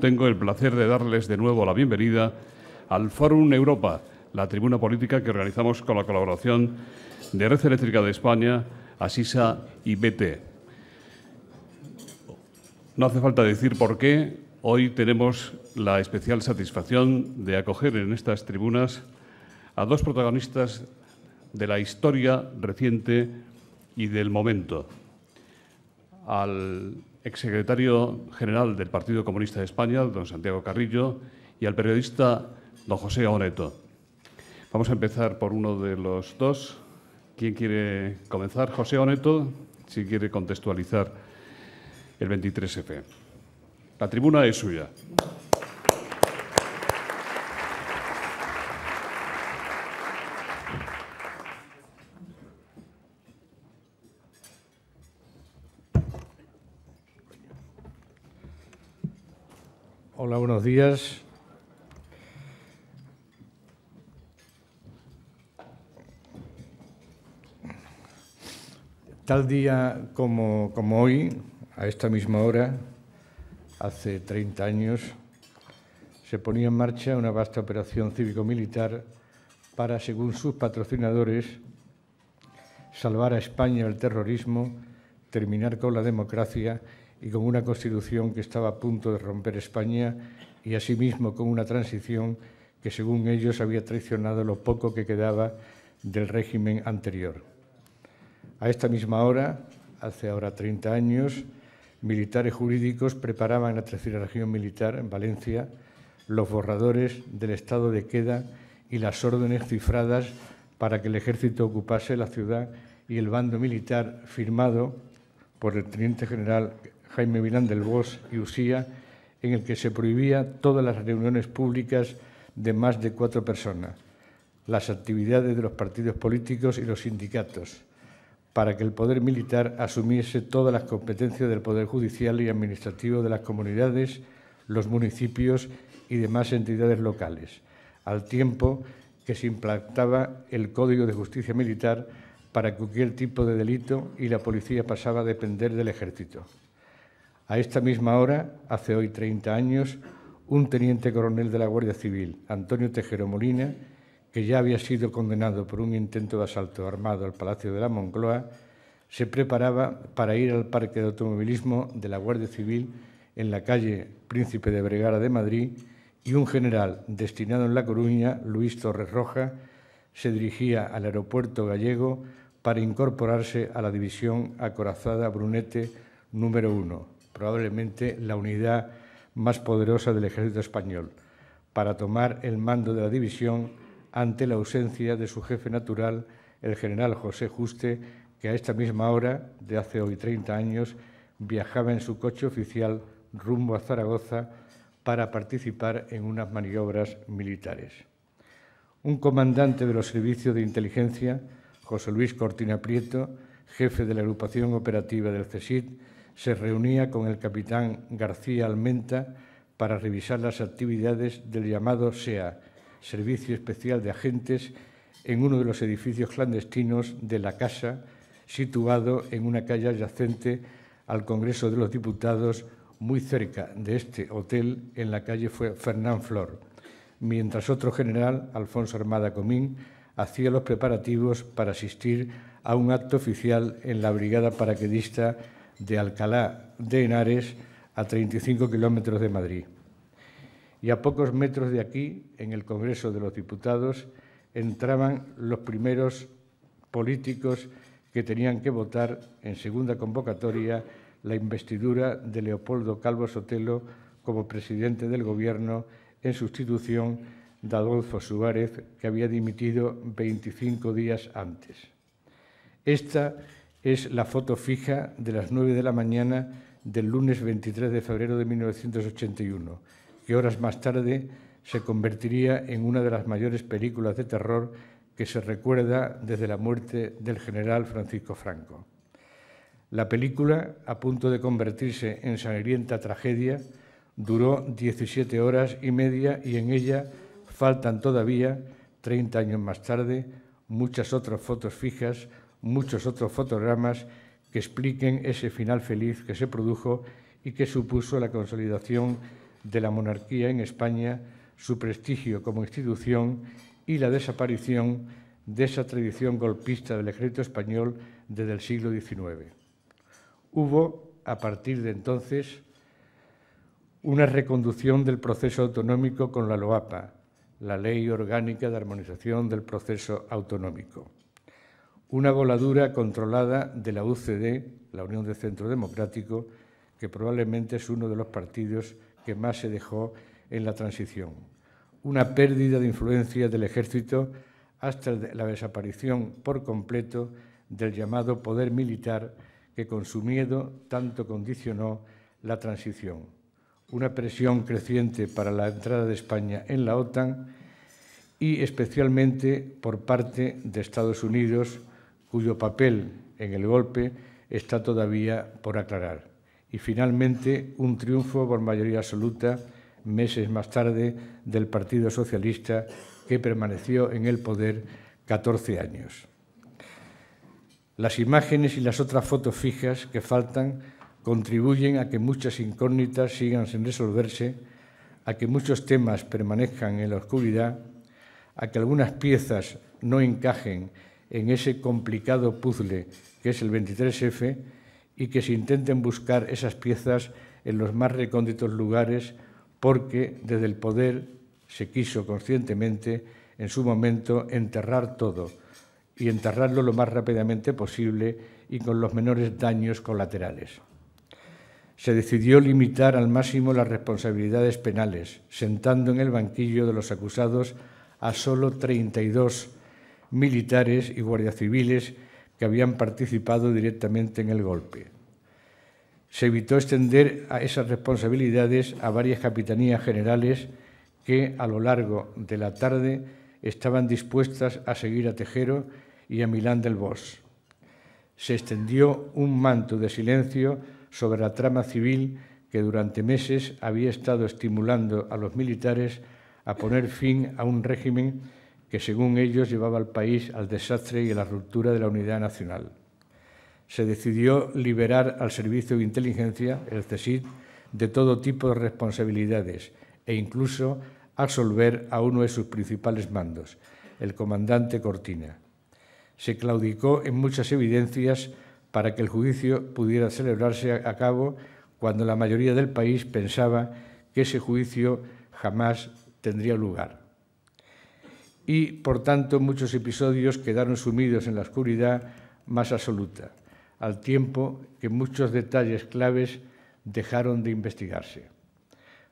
tengo el placer de darles de nuevo la bienvenida al Fórum Europa, la tribuna política que organizamos con la colaboración de Red Eléctrica de España, Asisa y BT. No hace falta decir por qué. Hoy tenemos la especial satisfacción de acoger en estas tribunas a dos protagonistas de la historia reciente y del momento. Al exsecretario general del Partido Comunista de España, don Santiago Carrillo, y al periodista don José Oneto. Vamos a empezar por uno de los dos. ¿Quién quiere comenzar? José Oneto, si quiere contextualizar el 23F. La tribuna es suya. Hola, buenos días. Tal día como, hoy, a esta misma hora, hace 30 años, se ponía en marcha una vasta operación cívico-militar para, según sus patrocinadores, salvar a España del terrorismo, terminar con la democracia y con una constitución que estaba a punto de romper España y asimismo con una transición que según ellos había traicionado lo poco que quedaba del régimen anterior. A esta misma hora, hace ahora 30 años, militares jurídicos preparaban en la tercera región militar, en Valencia, los borradores del estado de queda y las órdenes cifradas para que el ejército ocupase la ciudad y el bando militar firmado por el teniente general Jaime Virán del Bosch y Usía, en el que se prohibía todas las reuniones públicas de más de cuatro personas, las actividades de los partidos políticos y los sindicatos, para que el poder militar asumiese todas las competencias del poder judicial y administrativo de las comunidades, los municipios y demás entidades locales, al tiempo que se implantaba el Código de Justicia Militar para cualquier tipo de delito y la policía pasaba a depender del ejército. A esta misma hora, hace hoy 30 años, un teniente coronel de la Guardia Civil, Antonio Tejero Molina, que ya había sido condenado por un intento de asalto armado al Palacio de la Moncloa, se preparaba para ir al Parque de Automovilismo de la Guardia Civil en la calle Príncipe de Bregara de Madrid y un general destinado en La Coruña, Luis Torres Roja, se dirigía al aeropuerto gallego para incorporarse a la división acorazada Brunete número 1, probablemente la unidad más poderosa del ejército español, para tomar el mando de la división ante la ausencia de su jefe natural, el general José Juste, que a esta misma hora, de hace hoy 30 años, viajaba en su coche oficial rumbo a Zaragoza para participar en unas maniobras militares. Un comandante de los servicios de inteligencia José Luis Cortina Prieto, jefe de la agrupación operativa del CESID, se reunía con el capitán García Almenta para revisar las actividades del llamado SEA, Servicio Especial de Agentes, en uno de los edificios clandestinos de la Casa, situado en una calle adyacente al Congreso de los Diputados, muy cerca de este hotel, en la calle Fernán Flor, mientras otro general, Alfonso Armada Comín, hacía los preparativos para asistir a un acto oficial en la Brigada Paraquedista de Alcalá de Henares, a 35 kilómetros de Madrid. Y a pocos metros de aquí, en el Congreso de los Diputados, entraban los primeros políticos que tenían que votar en segunda convocatoria la investidura de Leopoldo Calvo Sotelo como presidente del Gobierno en sustitución de Adolfo Suárez, que había dimitido 25 días antes. Esta es la foto fija de las 9 de la mañana del lunes 23 de febrero de 1981, que horas más tarde se convertiría en una de las mayores películas de terror que se recuerda desde la muerte del general Francisco Franco. La película, a punto de convertirse en sangrienta tragedia, duró 17 horas y media y en ella Faltan todavía, 30 años más tarde, muchas otras fotos fijas, muchos otros fotogramas que expliquen ese final feliz que se produjo y que supuso la consolidación de la monarquía en España, su prestigio como institución y la desaparición de esa tradición golpista del ejército español desde el siglo XIX. Hubo, a partir de entonces, una reconducción del proceso autonómico con la LOAPA, la Ley Orgánica de Armonización del Proceso Autonómico. Una voladura controlada de la UCD, la Unión de Centro Democrático, que probablemente es uno de los partidos que más se dejó en la transición. Una pérdida de influencia del ejército hasta la desaparición por completo del llamado poder militar que con su miedo tanto condicionó la transición una presión creciente para la entrada de España en la OTAN y especialmente por parte de Estados Unidos, cuyo papel en el golpe está todavía por aclarar. Y finalmente, un triunfo por mayoría absoluta meses más tarde del Partido Socialista, que permaneció en el poder 14 años. Las imágenes y las otras fotos fijas que faltan contribuyen a que muchas incógnitas sigan sin resolverse, a que muchos temas permanezcan en la oscuridad, a que algunas piezas no encajen en ese complicado puzzle que es el 23F y que se intenten buscar esas piezas en los más recónditos lugares porque desde el poder se quiso conscientemente en su momento enterrar todo y enterrarlo lo más rápidamente posible y con los menores daños colaterales se decidió limitar al máximo las responsabilidades penales, sentando en el banquillo de los acusados a solo 32 militares y guardias civiles que habían participado directamente en el golpe. Se evitó extender a esas responsabilidades a varias capitanías generales que a lo largo de la tarde estaban dispuestas a seguir a Tejero y a Milán del Bosch. Se extendió un manto de silencio sobre la trama civil que durante meses había estado estimulando a los militares a poner fin a un régimen que, según ellos, llevaba al país al desastre y a la ruptura de la unidad nacional. Se decidió liberar al Servicio de Inteligencia, el cesit de todo tipo de responsabilidades e incluso absolver a uno de sus principales mandos, el comandante Cortina. Se claudicó en muchas evidencias para que el juicio pudiera celebrarse a cabo cuando la mayoría del país pensaba que ese juicio jamás tendría lugar. Y, por tanto, muchos episodios quedaron sumidos en la oscuridad más absoluta, al tiempo que muchos detalles claves dejaron de investigarse.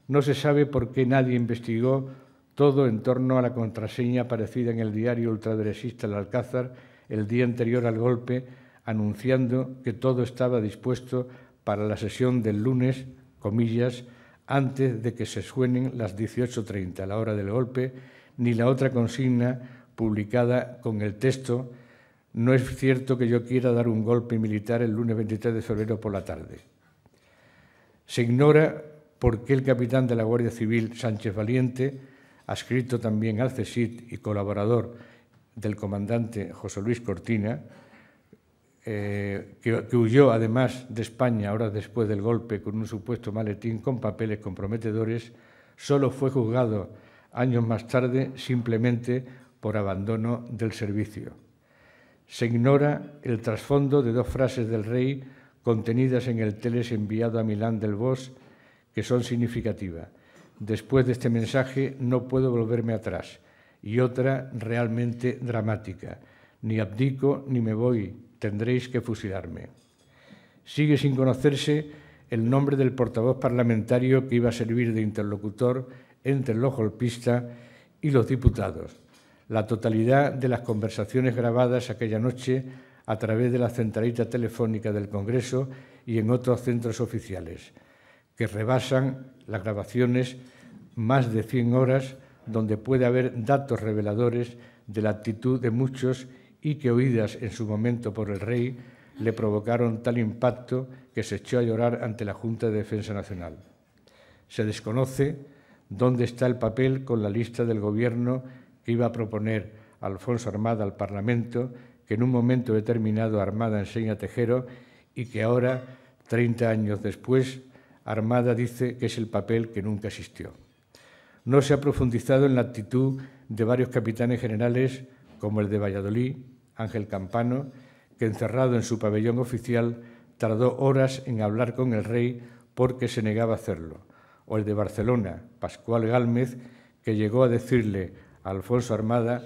No se sabe por qué nadie investigó todo en torno a la contraseña aparecida en el diario ultraderechista El Alcázar el día anterior al golpe anunciando que todo estaba dispuesto para la sesión del lunes, comillas, antes de que se suenen las 18.30, la hora del golpe, ni la otra consigna publicada con el texto No es cierto que yo quiera dar un golpe militar el lunes 23 de febrero por la tarde. Se ignora por qué el capitán de la Guardia Civil, Sánchez Valiente, adscrito también al CESID y colaborador del comandante José Luis Cortina, eh, que, huyó además de España ahora después del golpe con un supuesto maletín con papeles comprometedores, solo fue juzgado años más tarde simplemente por abandono del servicio. Se ignora el trasfondo de dos frases del rey contenidas en el teles enviado a Milán del Bosch que son significativas. Después de este mensaje no puedo volverme atrás. Y otra realmente dramática. Ni abdico ni me voy tendréis que fusilarme. Sigue sin conocerse el nombre del portavoz parlamentario que iba a servir de interlocutor entre los golpistas y los diputados. La totalidad de las conversaciones grabadas aquella noche a través de la centralita telefónica del Congreso y en otros centros oficiales, que rebasan las grabaciones más de 100 horas, donde puede haber datos reveladores de la actitud de muchos y que oídas en su momento por el rey le provocaron tal impacto que se echó a llorar ante la Junta de Defensa Nacional. Se desconoce dónde está el papel con la lista del gobierno que iba a proponer Alfonso Armada al Parlamento, que en un momento determinado Armada enseña Tejero y que ahora, 30 años después, Armada dice que es el papel que nunca existió. No se ha profundizado en la actitud de varios capitanes generales como el de Valladolid, Ángel Campano, que encerrado en su pabellón oficial tardó horas en hablar con el rey porque se negaba a hacerlo, o el de Barcelona, Pascual Gálmez, que llegó a decirle a Alfonso Armada,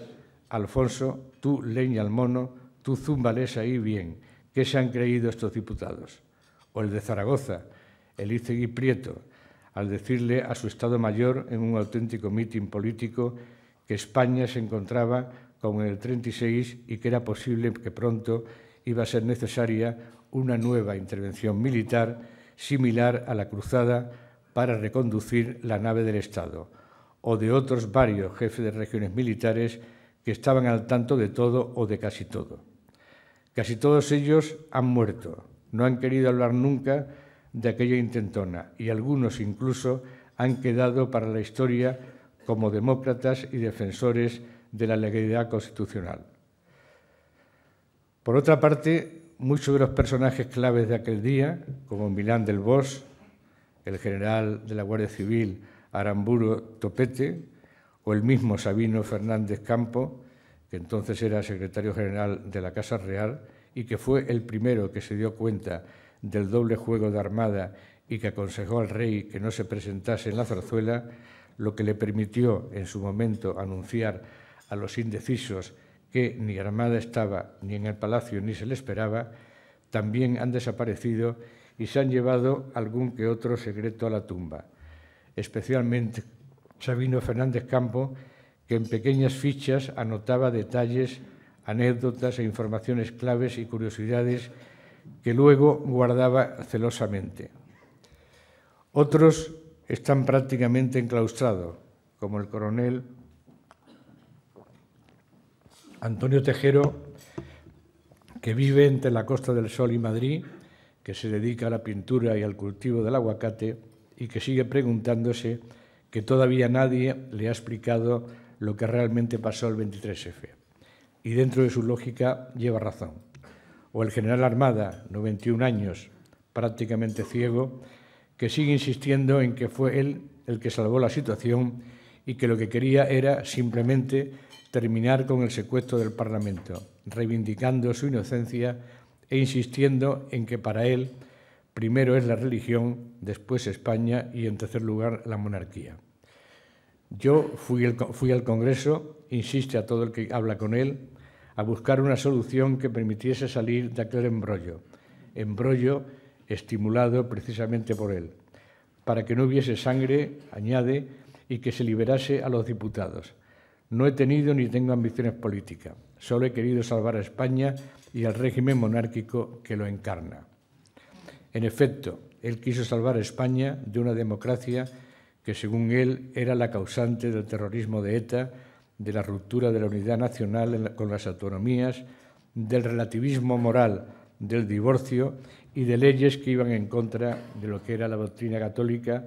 Alfonso, tú leña al mono, tú zumbales ahí bien, ¿qué se han creído estos diputados? O el de Zaragoza, Gui Prieto, al decirle a su Estado Mayor en un auténtico mitin político que España se encontraba como en el 36 y que era posible que pronto iba a ser necesaria una nueva intervención militar similar a la cruzada para reconducir la nave del Estado, o de otros varios jefes de regiones militares que estaban al tanto de todo o de casi todo. Casi todos ellos han muerto, no han querido hablar nunca de aquella intentona y algunos incluso han quedado para la historia como demócratas y defensores de la legalidad constitucional. Por otra parte, muchos de los personajes claves de aquel día, como Milán del Bosch, el general de la Guardia Civil Aramburo Topete, o el mismo Sabino Fernández Campo, que entonces era secretario general de la Casa Real y que fue el primero que se dio cuenta del doble juego de armada y que aconsejó al rey que no se presentase en la zarzuela, lo que le permitió en su momento anunciar a los indecisos que ni armada estaba, ni en el palacio ni se le esperaba, también han desaparecido y se han llevado algún que otro secreto a la tumba, especialmente Sabino Fernández Campo, que en pequeñas fichas anotaba detalles, anécdotas e informaciones claves y curiosidades que luego guardaba celosamente. Otros están prácticamente enclaustrados, como el coronel Antonio Tejero, que vive entre la Costa del Sol y Madrid, que se dedica a la pintura y al cultivo del aguacate y que sigue preguntándose que todavía nadie le ha explicado lo que realmente pasó el 23F. Y dentro de su lógica lleva razón. O el general Armada, 91 años, prácticamente ciego, que sigue insistiendo en que fue él el que salvó la situación y que lo que quería era simplemente terminar con el secuestro del Parlamento, reivindicando su inocencia e insistiendo en que para él primero es la religión, después España y en tercer lugar la monarquía. Yo fui, al Congreso, insiste a todo el que habla con él, a buscar una solución que permitiese salir de aquel embrollo, embrollo estimulado precisamente por él, para que no hubiese sangre, añade, y que se liberase a los diputados no he tenido ni tengo ambiciones políticas. Solo he querido salvar a España y al régimen monárquico que lo encarna. En efecto, él quiso salvar a España de una democracia que, según él, era la causante del terrorismo de ETA, de la ruptura de la unidad nacional con las autonomías, del relativismo moral, del divorcio y de leyes que iban en contra de lo que era la doctrina católica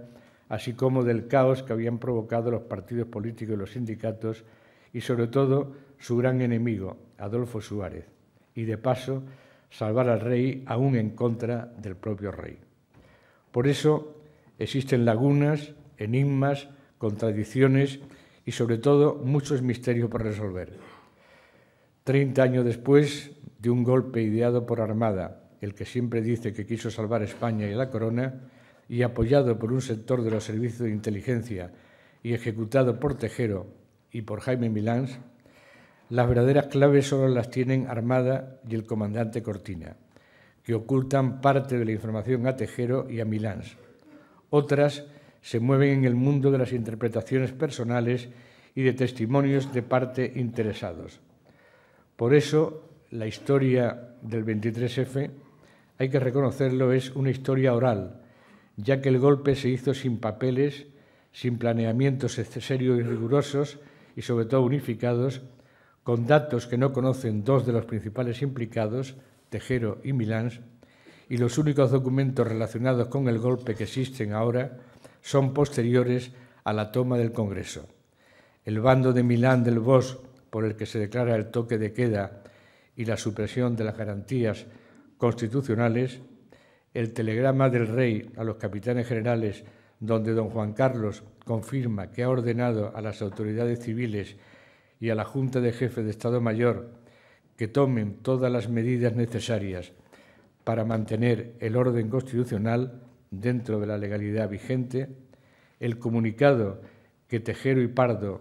así como del caos que habían provocado los partidos políticos y los sindicatos, y sobre todo su gran enemigo, Adolfo Suárez, y de paso salvar al rey aún en contra del propio rey. Por eso existen lagunas, enigmas, contradicciones y sobre todo muchos misterios por resolver. Treinta años después de un golpe ideado por Armada, el que siempre dice que quiso salvar España y la corona, y apoyado por un sector de los servicios de inteligencia y ejecutado por Tejero y por Jaime Milans, las verdaderas claves solo las tienen Armada y el comandante Cortina, que ocultan parte de la información a Tejero y a Milans. Otras se mueven en el mundo de las interpretaciones personales y de testimonios de parte interesados. Por eso, la historia del 23F, hay que reconocerlo, es una historia oral, ya que el golpe se hizo sin papeles, sin planeamientos serios y rigurosos y sobre todo unificados, con datos que no conocen dos de los principales implicados, Tejero y Milán, y los únicos documentos relacionados con el golpe que existen ahora son posteriores a la toma del Congreso. El bando de Milán del Bosch, por el que se declara el toque de queda y la supresión de las garantías constitucionales, el telegrama del rey a los capitanes generales donde don Juan Carlos confirma que ha ordenado a las autoridades civiles y a la Junta de Jefes de Estado Mayor que tomen todas las medidas necesarias para mantener el orden constitucional dentro de la legalidad vigente, el comunicado que Tejero y Pardo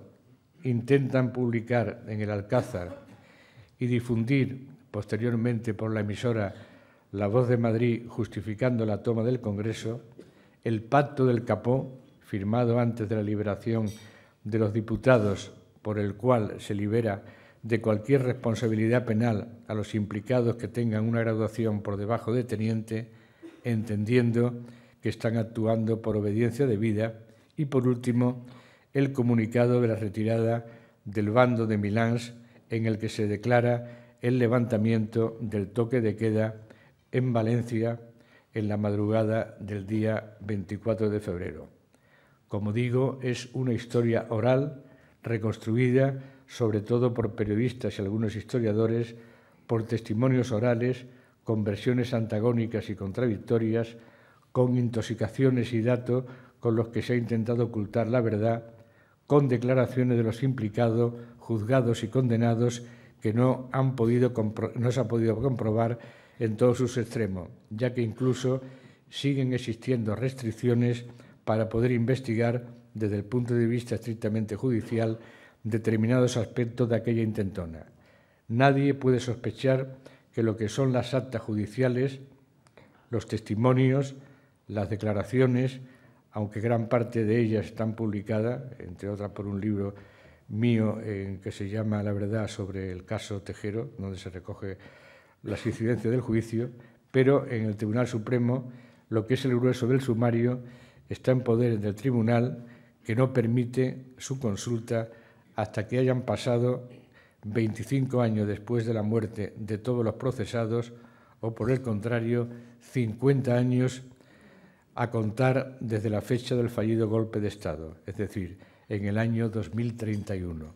intentan publicar en el Alcázar y difundir posteriormente por la emisora la Voz de Madrid justificando la toma del Congreso, el Pacto del Capó, firmado antes de la liberación de los diputados, por el cual se libera de cualquier responsabilidad penal a los implicados que tengan una graduación por debajo de teniente, entendiendo que están actuando por obediencia debida, y por último, el comunicado de la retirada del bando de Milán en el que se declara el levantamiento del toque de queda en Valencia en la madrugada del día 24 de febrero. Como digo, es una historia oral reconstruida sobre todo por periodistas y algunos historiadores, por testimonios orales, con versiones antagónicas y contradictorias, con intoxicaciones y datos con los que se ha intentado ocultar la verdad, con declaraciones de los implicados, juzgados y condenados que no, no se ha podido comprobar en todos sus extremos, ya que incluso siguen existiendo restricciones para poder investigar desde el punto de vista estrictamente judicial determinados aspectos de aquella intentona. Nadie puede sospechar que lo que son las actas judiciales, los testimonios, las declaraciones, aunque gran parte de ellas están publicadas, entre otras por un libro mío eh, que se llama La verdad sobre el caso Tejero, donde se recoge las incidencias del juicio, pero en el Tribunal Supremo lo que es el grueso del sumario está en poder del tribunal que no permite su consulta hasta que hayan pasado 25 años después de la muerte de todos los procesados o, por el contrario, 50 años a contar desde la fecha del fallido golpe de Estado, es decir, en el año 2031.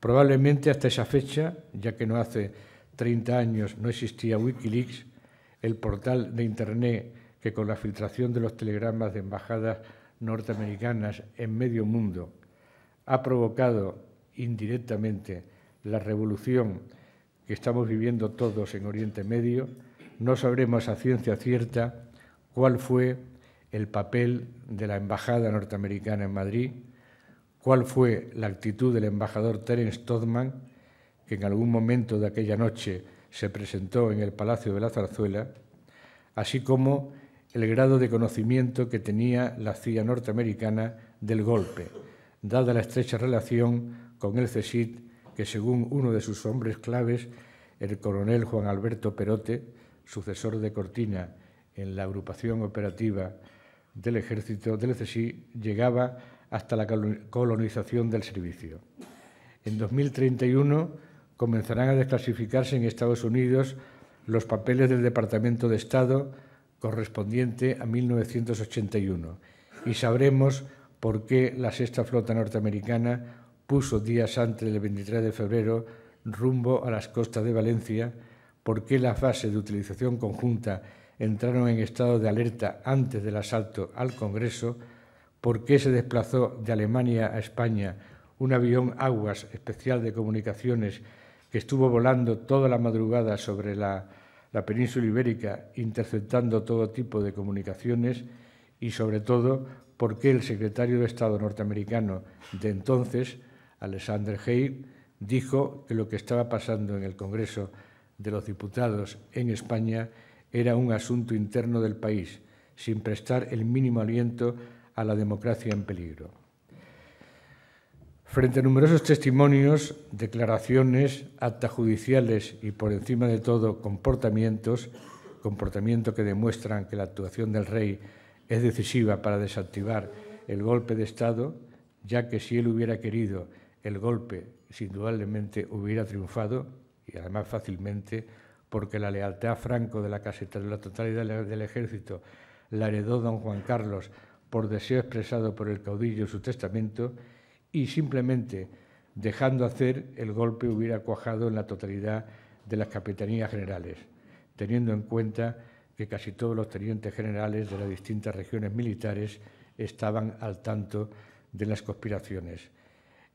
Probablemente hasta esa fecha, ya que no hace 30 años no existía Wikileaks, el portal de Internet que con la filtración de los telegramas de embajadas norteamericanas en medio mundo ha provocado indirectamente la revolución que estamos viviendo todos en Oriente Medio, no sabremos a ciencia cierta cuál fue el papel de la Embajada norteamericana en Madrid, cuál fue la actitud del embajador Terence Todman que en algún momento de aquella noche se presentó en el Palacio de la Zarzuela, así como el grado de conocimiento que tenía la CIA norteamericana del golpe, dada la estrecha relación con el CSIT que, según uno de sus hombres claves, el coronel Juan Alberto Perote, sucesor de Cortina en la agrupación operativa del ejército del CSI, llegaba hasta la colonización del servicio. En 2031 comenzarán a desclasificarse en Estados Unidos los papeles del Departamento de Estado correspondiente a 1981 y sabremos por qué la sexta flota norteamericana puso días antes del 23 de febrero rumbo a las costas de Valencia, por qué la fase de utilización conjunta entraron en estado de alerta antes del asalto al Congreso, por qué se desplazó de Alemania a España un avión Aguas especial de comunicaciones estuvo volando toda la madrugada sobre la, península ibérica, interceptando todo tipo de comunicaciones y, sobre todo, porque el secretario de Estado norteamericano de entonces, Alexander Hay, dijo que lo que estaba pasando en el Congreso de los Diputados en España era un asunto interno del país, sin prestar el mínimo aliento a la democracia en peligro. Frente a numerosos testimonios, declaraciones, actas judiciales y, por encima de todo, comportamientos, comportamiento que demuestran que la actuación del rey es decisiva para desactivar el golpe de Estado, ya que si él hubiera querido el golpe, sin indudablemente hubiera triunfado, y además fácilmente, porque la lealtad franco de la caseta de la totalidad del ejército la heredó don Juan Carlos por deseo expresado por el caudillo en su testamento, y simplemente dejando hacer el golpe hubiera cuajado en la totalidad de las capitanías generales, teniendo en cuenta que casi todos los tenientes generales de las distintas regiones militares estaban al tanto de las conspiraciones.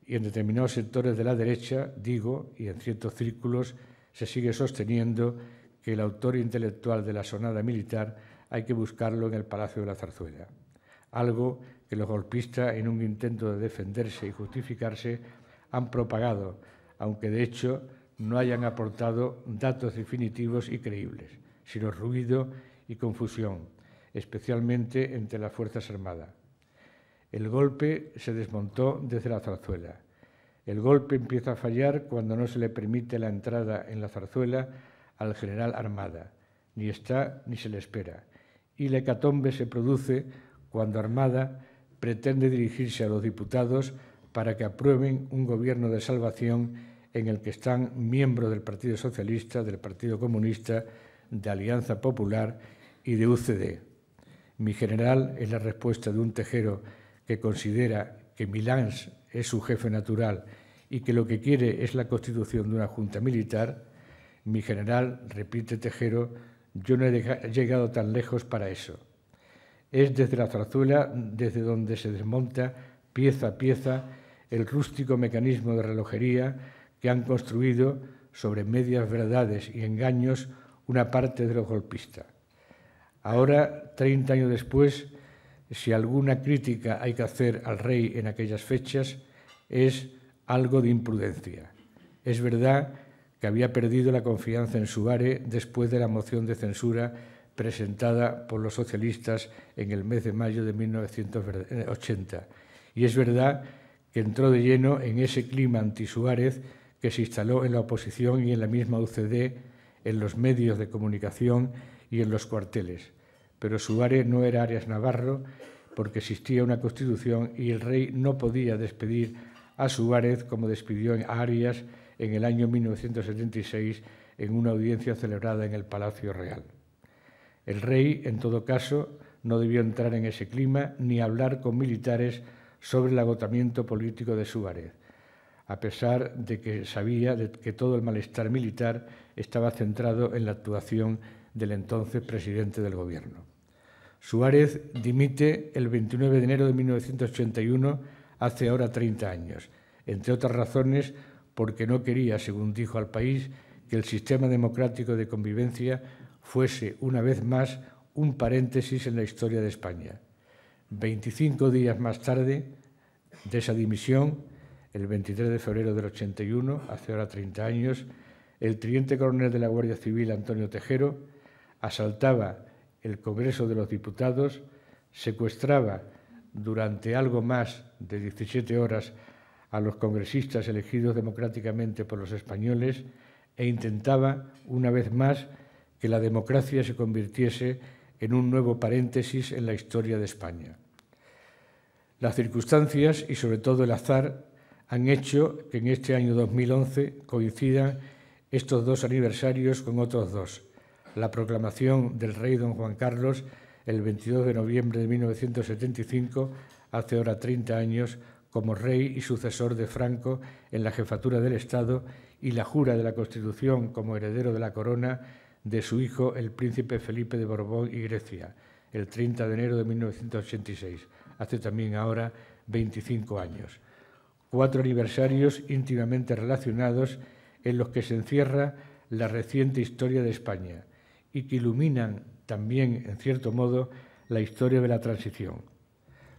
Y en determinados sectores de la derecha, digo, y en ciertos círculos, se sigue sosteniendo que el autor intelectual de la sonada militar hay que buscarlo en el Palacio de la Zarzuela, algo que los golpistas, en un intento de defenderse y justificarse, han propagado, aunque de hecho no hayan aportado datos definitivos y creíbles, sino ruido y confusión, especialmente entre las Fuerzas Armadas. El golpe se desmontó desde la zarzuela. El golpe empieza a fallar cuando no se le permite la entrada en la zarzuela al general Armada. Ni está ni se le espera. Y la hecatombe se produce cuando Armada pretende dirigirse a los diputados para que aprueben un gobierno de salvación en el que están miembros del Partido Socialista, del Partido Comunista, de Alianza Popular y de UCD. Mi general es la respuesta de un tejero que considera que Milán es su jefe natural y que lo que quiere es la constitución de una junta militar. Mi general, repite Tejero, yo no he llegado tan lejos para eso. Es desde la zarzuela desde donde se desmonta pieza a pieza el rústico mecanismo de relojería que han construido sobre medias verdades y engaños una parte de los golpistas. Ahora, 30 años después, si alguna crítica hay que hacer al rey en aquellas fechas, es algo de imprudencia. Es verdad que había perdido la confianza en Suárez después de la moción de censura presentada por los socialistas en el mes de mayo de 1980. Y es verdad que entró de lleno en ese clima anti-Suárez que se instaló en la oposición y en la misma UCD, en los medios de comunicación y en los cuarteles. Pero Suárez no era Arias Navarro porque existía una constitución y el rey no podía despedir a Suárez como despidió a Arias en el año 1976 en una audiencia celebrada en el Palacio Real. El rey, en todo caso, no debió entrar en ese clima ni hablar con militares sobre el agotamiento político de Suárez, a pesar de que sabía que todo el malestar militar estaba centrado en la actuación del entonces presidente del gobierno. Suárez dimite el 29 de enero de 1981, hace ahora 30 años, entre otras razones porque no quería, según dijo al país, que el sistema democrático de convivencia fuese una vez más un paréntesis en la historia de España. Veinticinco días más tarde de esa dimisión, el 23 de febrero del 81, hace ahora 30 años, el triente coronel de la Guardia Civil, Antonio Tejero, asaltaba el Congreso de los Diputados, secuestraba durante algo más de 17 horas a los congresistas elegidos democráticamente por los españoles e intentaba, una vez más, que la democracia se convirtiese en un nuevo paréntesis en la historia de España. Las circunstancias y sobre todo el azar han hecho que en este año 2011 coincidan estos dos aniversarios con otros dos. La proclamación del rey don Juan Carlos el 22 de noviembre de 1975, hace ahora 30 años, como rey y sucesor de Franco en la jefatura del Estado y la jura de la Constitución como heredero de la corona de su hijo, el príncipe Felipe de Borbón y Grecia, el 30 de enero de 1986, hace también ahora 25 años. Cuatro aniversarios íntimamente relacionados en los que se encierra la reciente historia de España y que iluminan también, en cierto modo, la historia de la transición.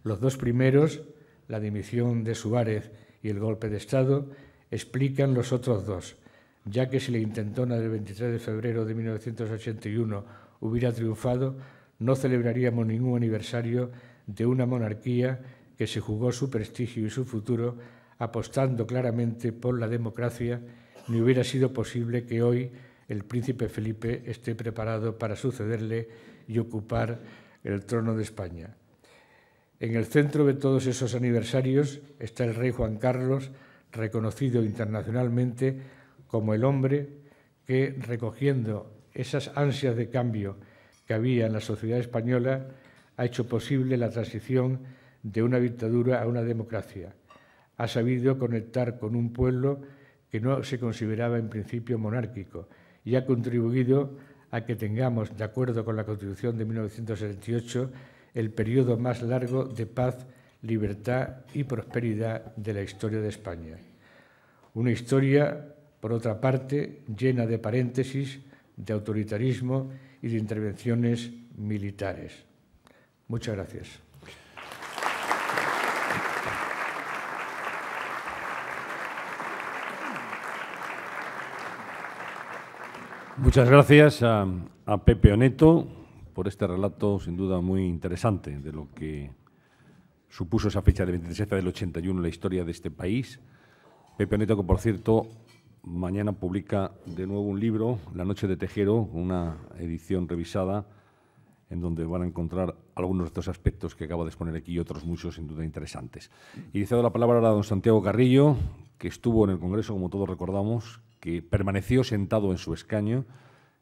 Los dos primeros, la dimisión de Suárez y el golpe de Estado, explican los otros dos, ya que si la intentona del 23 de febrero de 1981 hubiera triunfado, no celebraríamos ningún aniversario de una monarquía que se jugó su prestigio y su futuro apostando claramente por la democracia, ni hubiera sido posible que hoy el príncipe Felipe esté preparado para sucederle y ocupar el trono de España. En el centro de todos esos aniversarios está el rey Juan Carlos, reconocido internacionalmente como el hombre que, recogiendo esas ansias de cambio que había en la sociedad española, ha hecho posible la transición de una dictadura a una democracia. Ha sabido conectar con un pueblo que no se consideraba en principio monárquico y ha contribuido a que tengamos, de acuerdo con la Constitución de 1978, el periodo más largo de paz, libertad y prosperidad de la historia de España. Una historia por otra parte, llena de paréntesis, de autoritarismo y de intervenciones militares. Muchas gracias. Muchas gracias a, Pepe Oneto por este relato, sin duda muy interesante, de lo que supuso esa fecha del 26 del 81 en la historia de este país. Pepe Oneto, que por cierto mañana publica de nuevo un libro, La Noche de Tejero, una edición revisada en donde van a encontrar algunos de estos aspectos que acaba de exponer aquí y otros muchos, sin duda, interesantes. Y le cedo la palabra a don Santiago Carrillo, que estuvo en el Congreso, como todos recordamos, que permaneció sentado en su escaño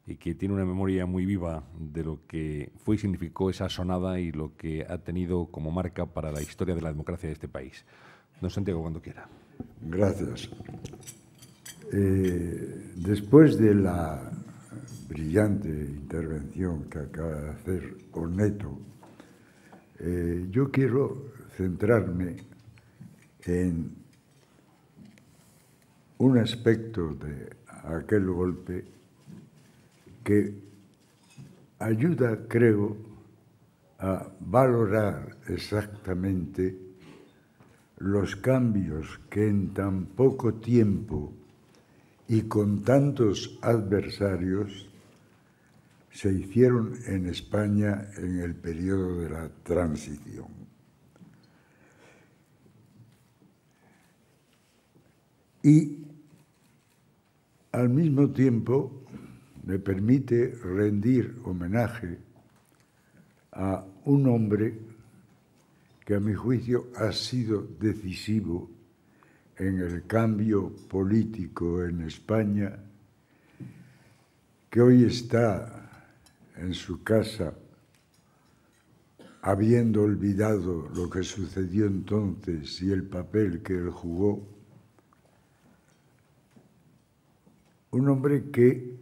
y que tiene una memoria muy viva de lo que fue y significó esa sonada y lo que ha tenido como marca para la historia de la democracia de este país. Don Santiago, cuando quiera. Gracias. Eh, después de la brillante intervención que acaba de hacer Oneto, eh, yo quiero centrarme en un aspecto de aquel golpe que ayuda, creo, a valorar exactamente los cambios que en tan poco tiempo y con tantos adversarios se hicieron en España en el periodo de la transición. Y al mismo tiempo me permite rendir homenaje a un hombre que a mi juicio ha sido decisivo en el cambio político en España, que hoy está en su casa habiendo olvidado lo que sucedió entonces y el papel que él jugó, un hombre que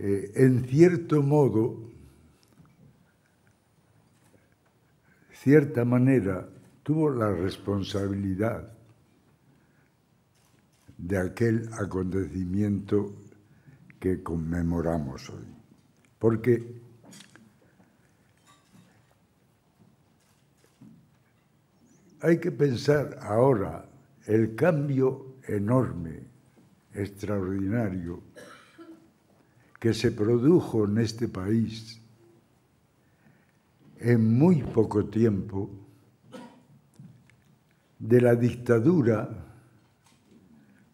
eh, en cierto modo, cierta manera, tuvo la responsabilidad de aquel acontecimiento que conmemoramos hoy. Porque hay que pensar ahora el cambio enorme, extraordinario, que se produjo en este país en muy poco tiempo de la dictadura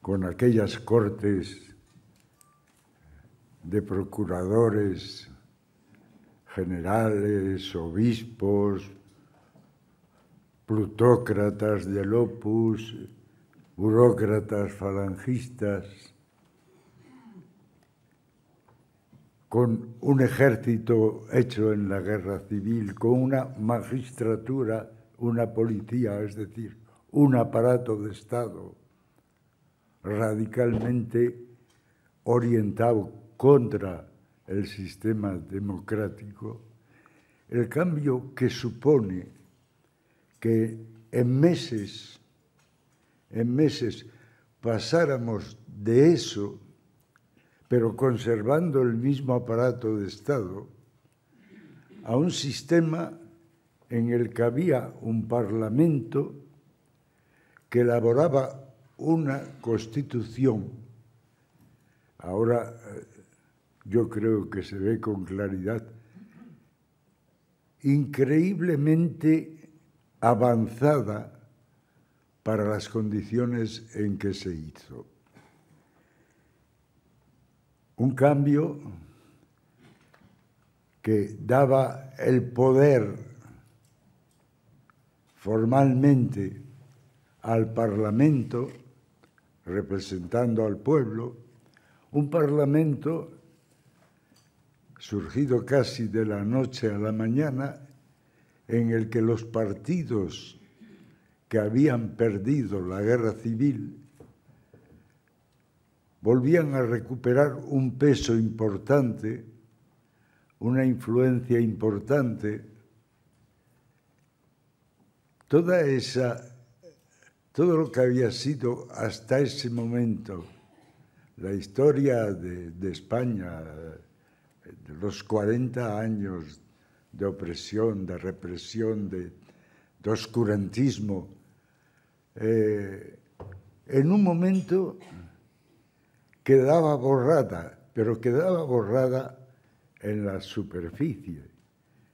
con aquellas cortes de procuradores generales, obispos, plutócratas del opus, burócratas falangistas, con un ejército hecho en la guerra civil, con una magistratura, una policía, es decir, un aparato de Estado radicalmente orientado contra el sistema democrático, el cambio que supone que en meses, en meses pasáramos de eso, pero conservando el mismo aparato de Estado, a un sistema en el que había un parlamento que elaboraba una constitución. Ahora eh, yo creo que se ve con claridad increíblemente avanzada para las condiciones en que se hizo. Un cambio que daba el poder formalmente al Parlamento, representando al pueblo, un Parlamento surgido casi de la noche a la mañana, en el que los partidos que habían perdido la guerra civil volvían a recuperar un peso importante, una influencia importante. Toda esa todo lo que había sido hasta ese momento la historia de, España, los 40 años de opresión, de represión, de, oscurantismo, eh, en un momento quedaba borrada, pero quedaba borrada en la superficie.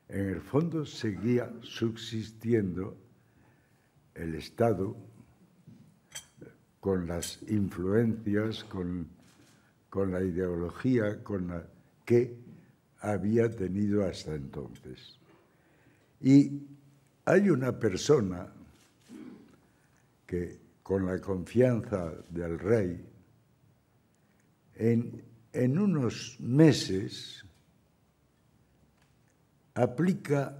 En el fondo seguía subsistiendo el Estado con las influencias, con, la ideología con la que había tenido hasta entonces. Y hay una persona que con la confianza del rey, en, en unos meses aplica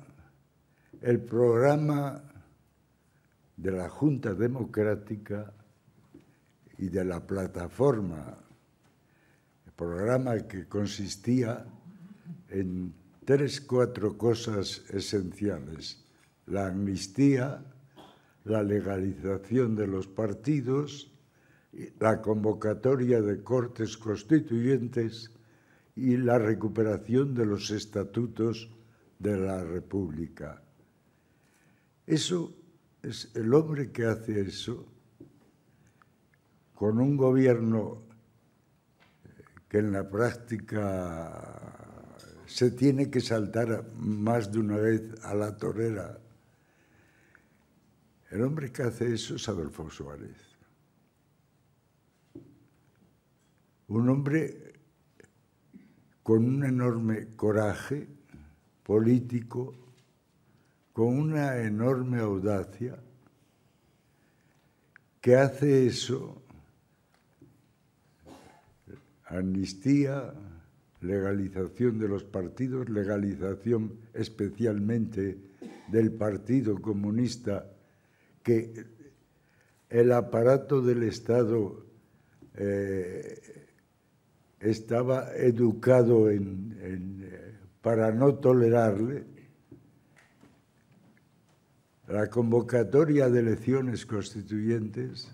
el programa de la Junta Democrática y de la plataforma, el programa que consistía en tres, cuatro cosas esenciales. La amnistía, la legalización de los partidos, la convocatoria de cortes constituyentes y la recuperación de los estatutos de la República. Eso es el hombre que hace eso con un gobierno eh, que en la práctica se tiene que saltar más de una vez a la torera. El hombre que hace eso es Adolfo Suárez. Un hombre con un enorme coraje político, con una enorme audacia, que hace eso amnistía, legalización de los partidos, legalización especialmente del Partido Comunista, que el aparato del Estado eh, estaba educado eh, para no tolerarle. La convocatoria de elecciones constituyentes,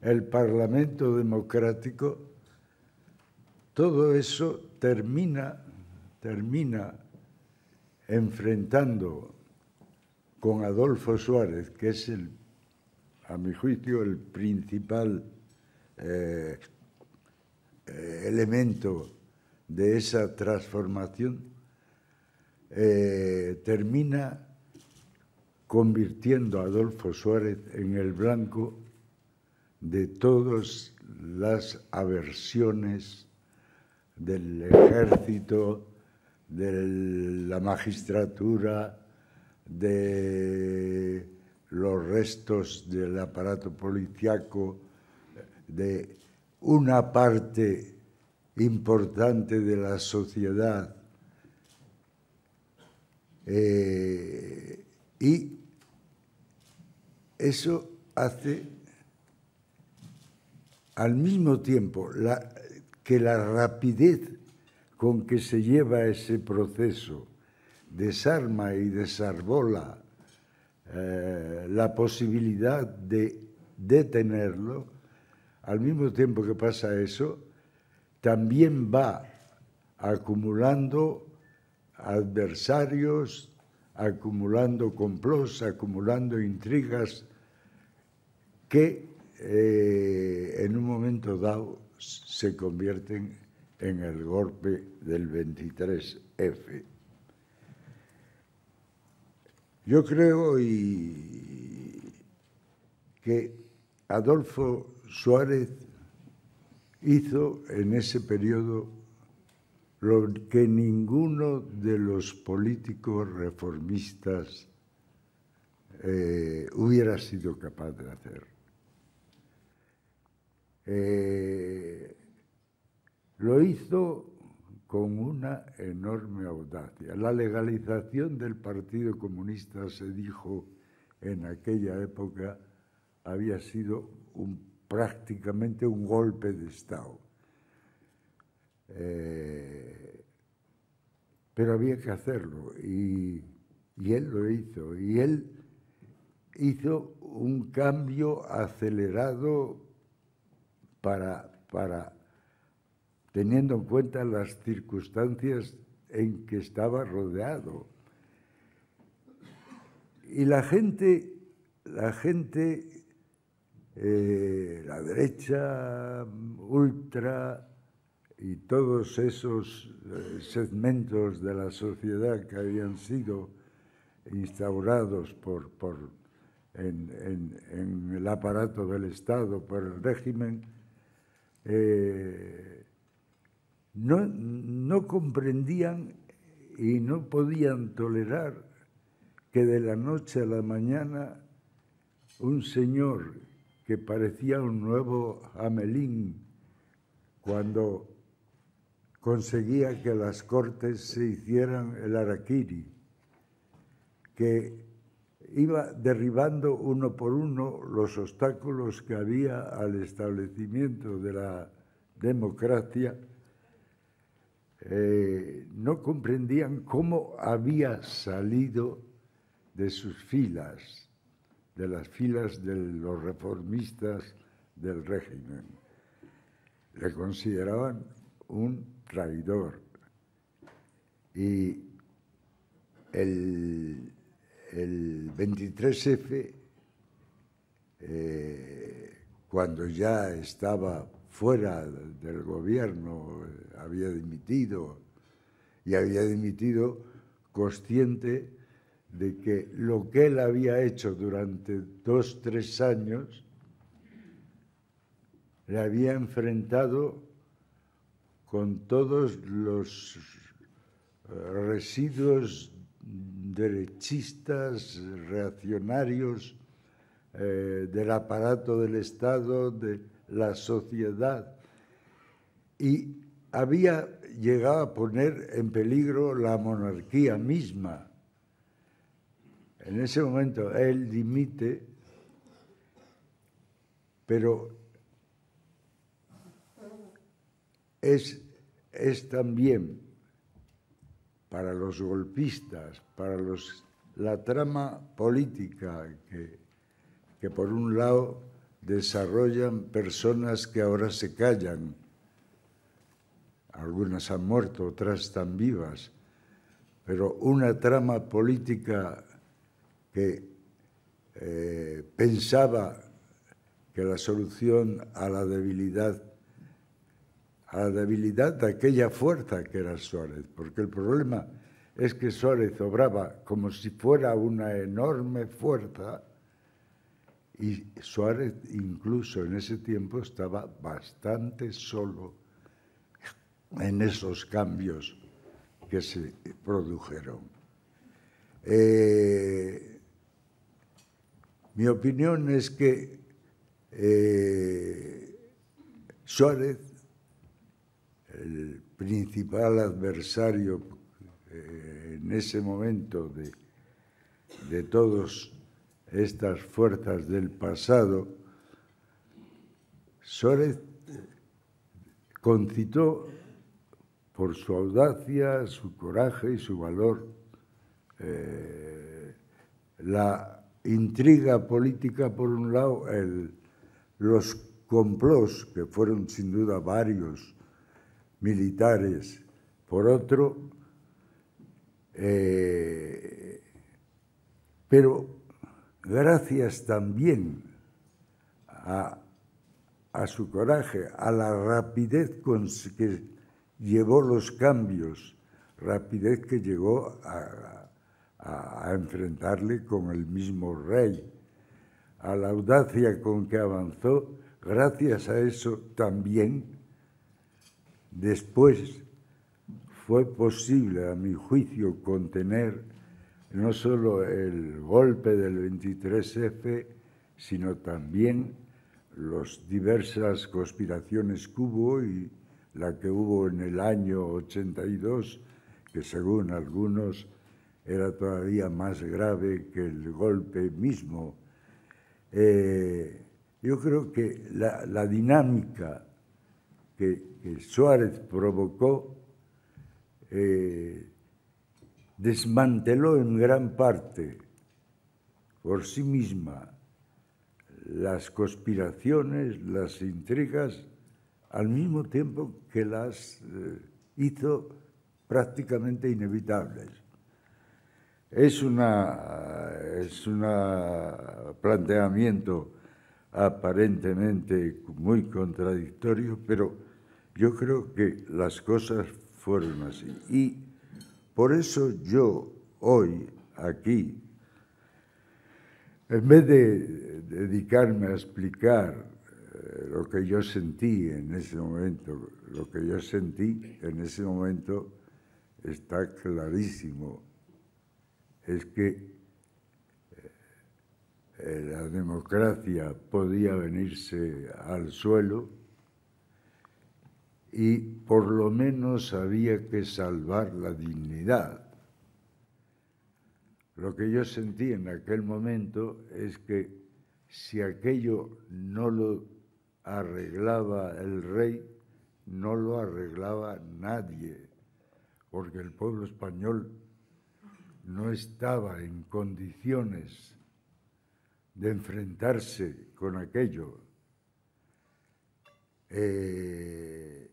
el Parlamento Democrático, todo eso termina, termina enfrentando con Adolfo Suárez, que es el, a mi juicio el principal eh, elemento de esa transformación, eh, termina convirtiendo a Adolfo Suárez en el blanco de todas las aversiones del ejército, de la magistratura, de los restos del aparato policiaco, de una parte importante de la sociedad eh, y eso hace al mismo tiempo la, que la rapidez con que se lleva ese proceso desarma y desarbola eh, la posibilidad de detenerlo, al mismo tiempo que pasa eso, también va acumulando adversarios, acumulando complots, acumulando intrigas que eh, en un momento dado se convierten en el golpe del 23F. Yo creo que Adolfo Suárez hizo en ese periodo lo que ninguno de los políticos reformistas eh, hubiera sido capaz de hacer. Eh, hizo con una enorme audacia. La legalización del Partido Comunista, se dijo en aquella época, había sido un, prácticamente un golpe de Estado. Eh, pero había que hacerlo y, y él lo hizo. Y él hizo un cambio acelerado para, para teniendo en cuenta las circunstancias en que estaba rodeado. Y la gente, la gente, eh, la derecha ultra y todos esos eh, segmentos de la sociedad que habían sido instaurados por, por en, el aparato del Estado, por el régimen, eh, no, no comprendían y no podían tolerar que de la noche a la mañana un señor que parecía un nuevo Amelín cuando conseguía que las cortes se hicieran el araquiri, que iba derribando uno por uno los obstáculos que había al establecimiento de la democracia eh, no comprendían cómo había salido de sus filas, de las filas de los reformistas del régimen. Le consideraban un traidor. Y el, 23F, eh, cuando ya estaba fuera del gobierno, eh, había dimitido y había dimitido consciente de que lo que él había hecho durante dos, tres años le había enfrentado con todos los eh, residuos derechistas, reaccionarios eh, del aparato del Estado, de, la sociedad y había llegado a poner en peligro la monarquía misma. En ese momento él dimite, pero es, es también para los golpistas, para los, la trama política que, que por un lado desarrollan personas que ahora se callan. Algunas han muerto, otras están vivas, pero una trama política que eh, pensaba que la solución a la debilidad, a la debilidad de aquella fuerza que era Suárez, porque el problema es que Suárez obraba como si fuera una enorme fuerza y Suárez incluso en ese tiempo estaba bastante solo en esos cambios que se produjeron. Eh, mi opinión es que eh, Suárez, el principal adversario eh, en ese momento de, de todos estas fuerzas del pasado, Suárez concitó por su audacia, su coraje y su valor eh, la intriga política por un lado, los complots, que fueron sin duda varios militares, por otro, eh, pero gracias también a, su coraje, a la rapidez con que llevó los cambios, rapidez que llegó a, a enfrentarle con el mismo rey, a la audacia con que avanzó, gracias a eso también, después fue posible, a mi juicio, contener no solo el golpe del 23F, sino también las diversas conspiraciones que hubo y la que hubo en el año 82, que según algunos era todavía más grave que el golpe mismo. Eh, yo creo que la, dinámica que, Suárez provocó eh, desmanteló en gran parte por sí misma las conspiraciones, las intrigas, al mismo tiempo que las eh, hizo prácticamente inevitables. Es un es una planteamiento aparentemente muy contradictorio, pero yo creo que las cosas fueron así. Y por eso yo hoy aquí, en vez de dedicarme a explicar eh, lo que yo sentí en ese momento, lo que yo sentí en ese momento está clarísimo, es que eh, la democracia podía venirse al suelo y por lo menos había que salvar la dignidad. Lo que yo sentí en aquel momento es que si aquello no lo arreglaba el rey, no lo arreglaba nadie, porque el pueblo español no estaba en condiciones de enfrentarse con aquello. Eh,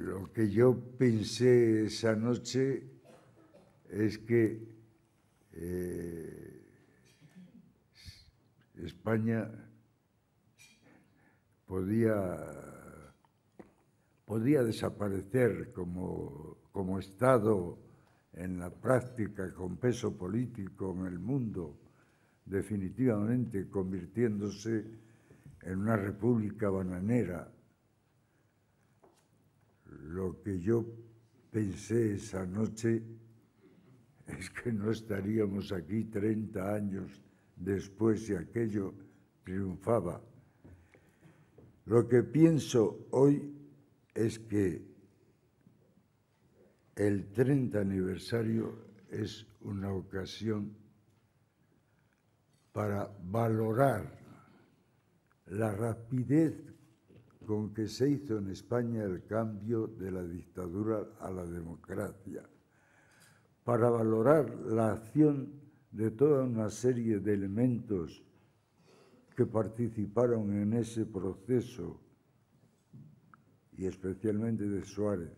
lo que yo pensé esa noche es que eh, España podía, desaparecer como, como Estado en la práctica con peso político en el mundo, definitivamente convirtiéndose en una república bananera lo que yo pensé esa noche es que no estaríamos aquí 30 años después si aquello triunfaba. Lo que pienso hoy es que el 30 aniversario es una ocasión para valorar la rapidez con que se hizo en España el cambio de la dictadura a la democracia, para valorar la acción de toda una serie de elementos que participaron en ese proceso, y especialmente de Suárez,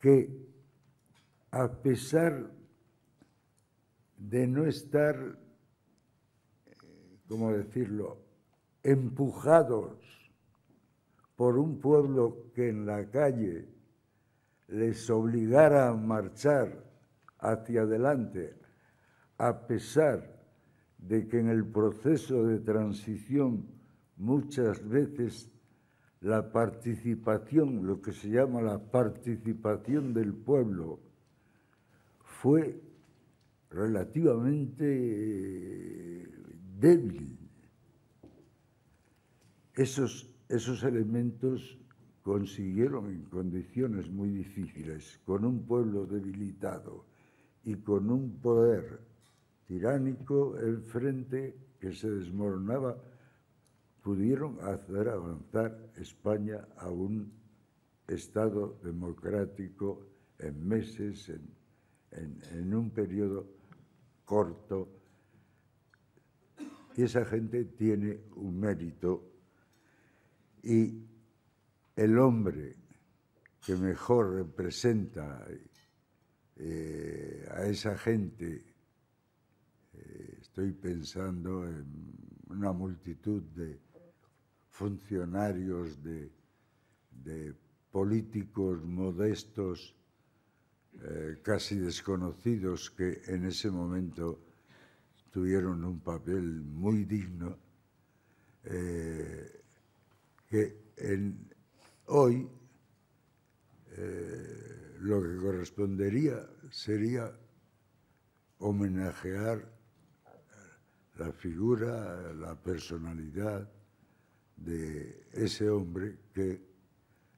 que a pesar de no estar, eh, ¿cómo decirlo?, empujados por un pueblo que en la calle les obligara a marchar hacia adelante, a pesar de que en el proceso de transición muchas veces la participación, lo que se llama la participación del pueblo, fue relativamente débil. Esos, esos elementos consiguieron en condiciones muy difíciles, con un pueblo debilitado y con un poder tiránico enfrente que se desmoronaba, pudieron hacer avanzar España a un Estado democrático en meses, en, en un periodo corto. Y esa gente tiene un mérito y el hombre que mejor representa eh, a esa gente, eh, estoy pensando en una multitud de funcionarios, de, políticos modestos, eh, casi desconocidos, que en ese momento tuvieron un papel muy digno que hoy eh, lo que correspondería sería homenajear la figura, la personalidad de ese hombre que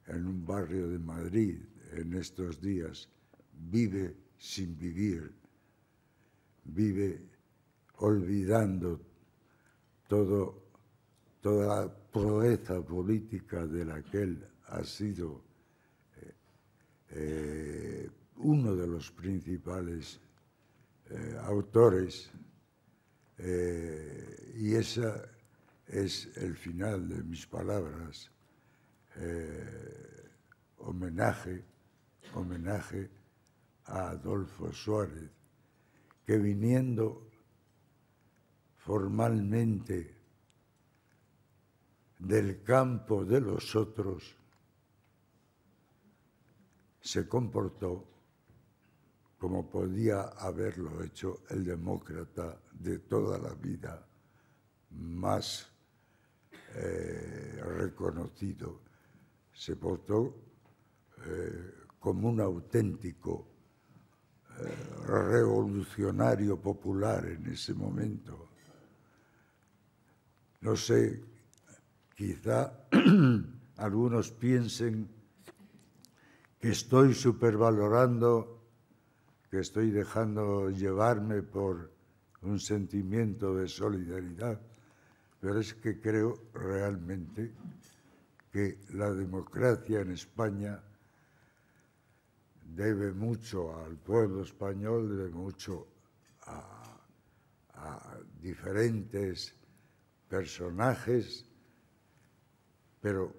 en un barrio de Madrid en estos días vive sin vivir, vive olvidando todo, toda proeza política de la que él ha sido eh, eh, uno de los principales eh, autores, y esa es el final de mis palabras, homenaje, homenaje a Adolfo Suárez, que viniendo formalmente del campo de los otros, se comportó como podía haberlo hecho el demócrata de toda la vida más eh, reconocido. Se portó eh, como un auténtico eh, revolucionario popular en ese momento. No sé Quizá algunos piensen que estoy supervalorando, que estoy dejando llevarme por un sentimiento de solidaridad, pero es que creo realmente que la democracia en España debe mucho al pueblo español, debe mucho a, diferentes personajes pero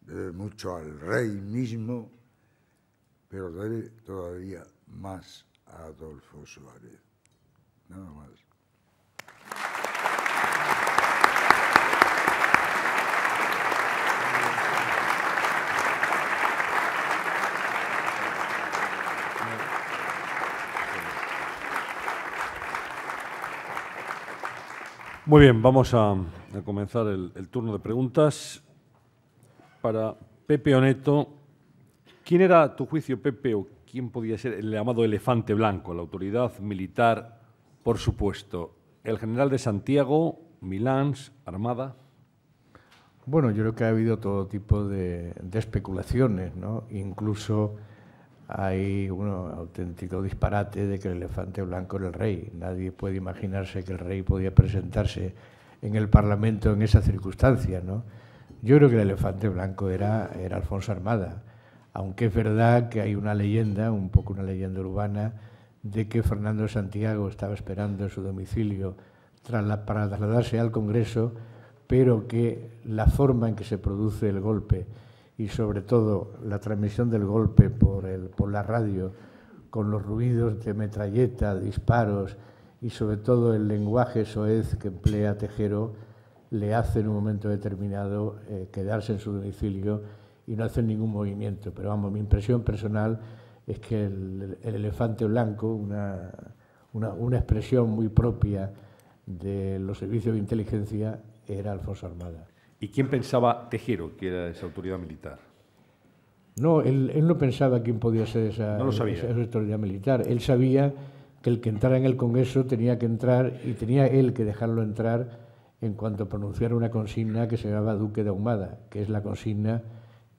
debe mucho al rey mismo, pero debe todavía más a Adolfo Suárez. Nada más. Muy bien, vamos a, comenzar el, turno de preguntas. Para Pepe Oneto, ¿quién era, tu juicio, Pepe, o quién podía ser el llamado elefante blanco? La autoridad militar, por supuesto. ¿El general de Santiago, Milán, Armada? Bueno, yo creo que ha habido todo tipo de, de especulaciones, ¿no? Incluso hay un auténtico disparate de que el elefante blanco era el rey. Nadie puede imaginarse que el rey podía presentarse en el Parlamento en esa circunstancia. ¿no? Yo creo que el elefante blanco era, Alfonso Armada, aunque es verdad que hay una leyenda, un poco una leyenda urbana, de que Fernando Santiago estaba esperando en su domicilio para trasladarse al Congreso, pero que la forma en que se produce el golpe y sobre todo la transmisión del golpe por, el, por la radio, con los ruidos de metralleta, disparos y sobre todo el lenguaje soez que emplea Tejero, le hace en un momento determinado eh, quedarse en su domicilio y no hace ningún movimiento. Pero vamos, mi impresión personal es que el, elefante blanco, una, una, una expresión muy propia de los servicios de inteligencia, era Alfonso Armada. ¿Y quién pensaba Tejero, que era esa autoridad militar? No, él, no pensaba quién podía ser esa, autoridad militar. Él sabía que el que entrara en el Congreso tenía que entrar y tenía él que dejarlo entrar en cuanto pronunciara una consigna que se llamaba Duque de Ahumada, que es la consigna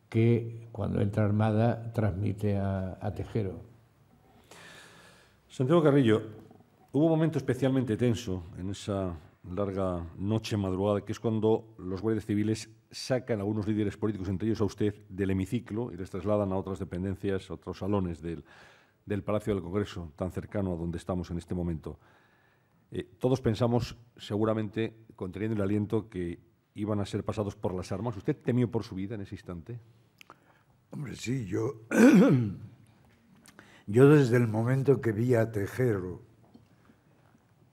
que cuando entra Armada transmite a Tejero. Santiago Carrillo, hubo un momento especialmente tenso en esa larga noche madrugada, que es cuando los guardias civiles sacan a algunos líderes políticos, entre ellos a usted, del hemiciclo y les trasladan a otras dependencias, a otros salones del, del Palacio del Congreso, tan cercano a donde estamos en este momento. Eh, todos pensamos, seguramente, conteniendo el aliento, que iban a ser pasados por las armas. ¿Usted temió por su vida en ese instante? Hombre, sí, yo, yo desde el momento que vi a Tejero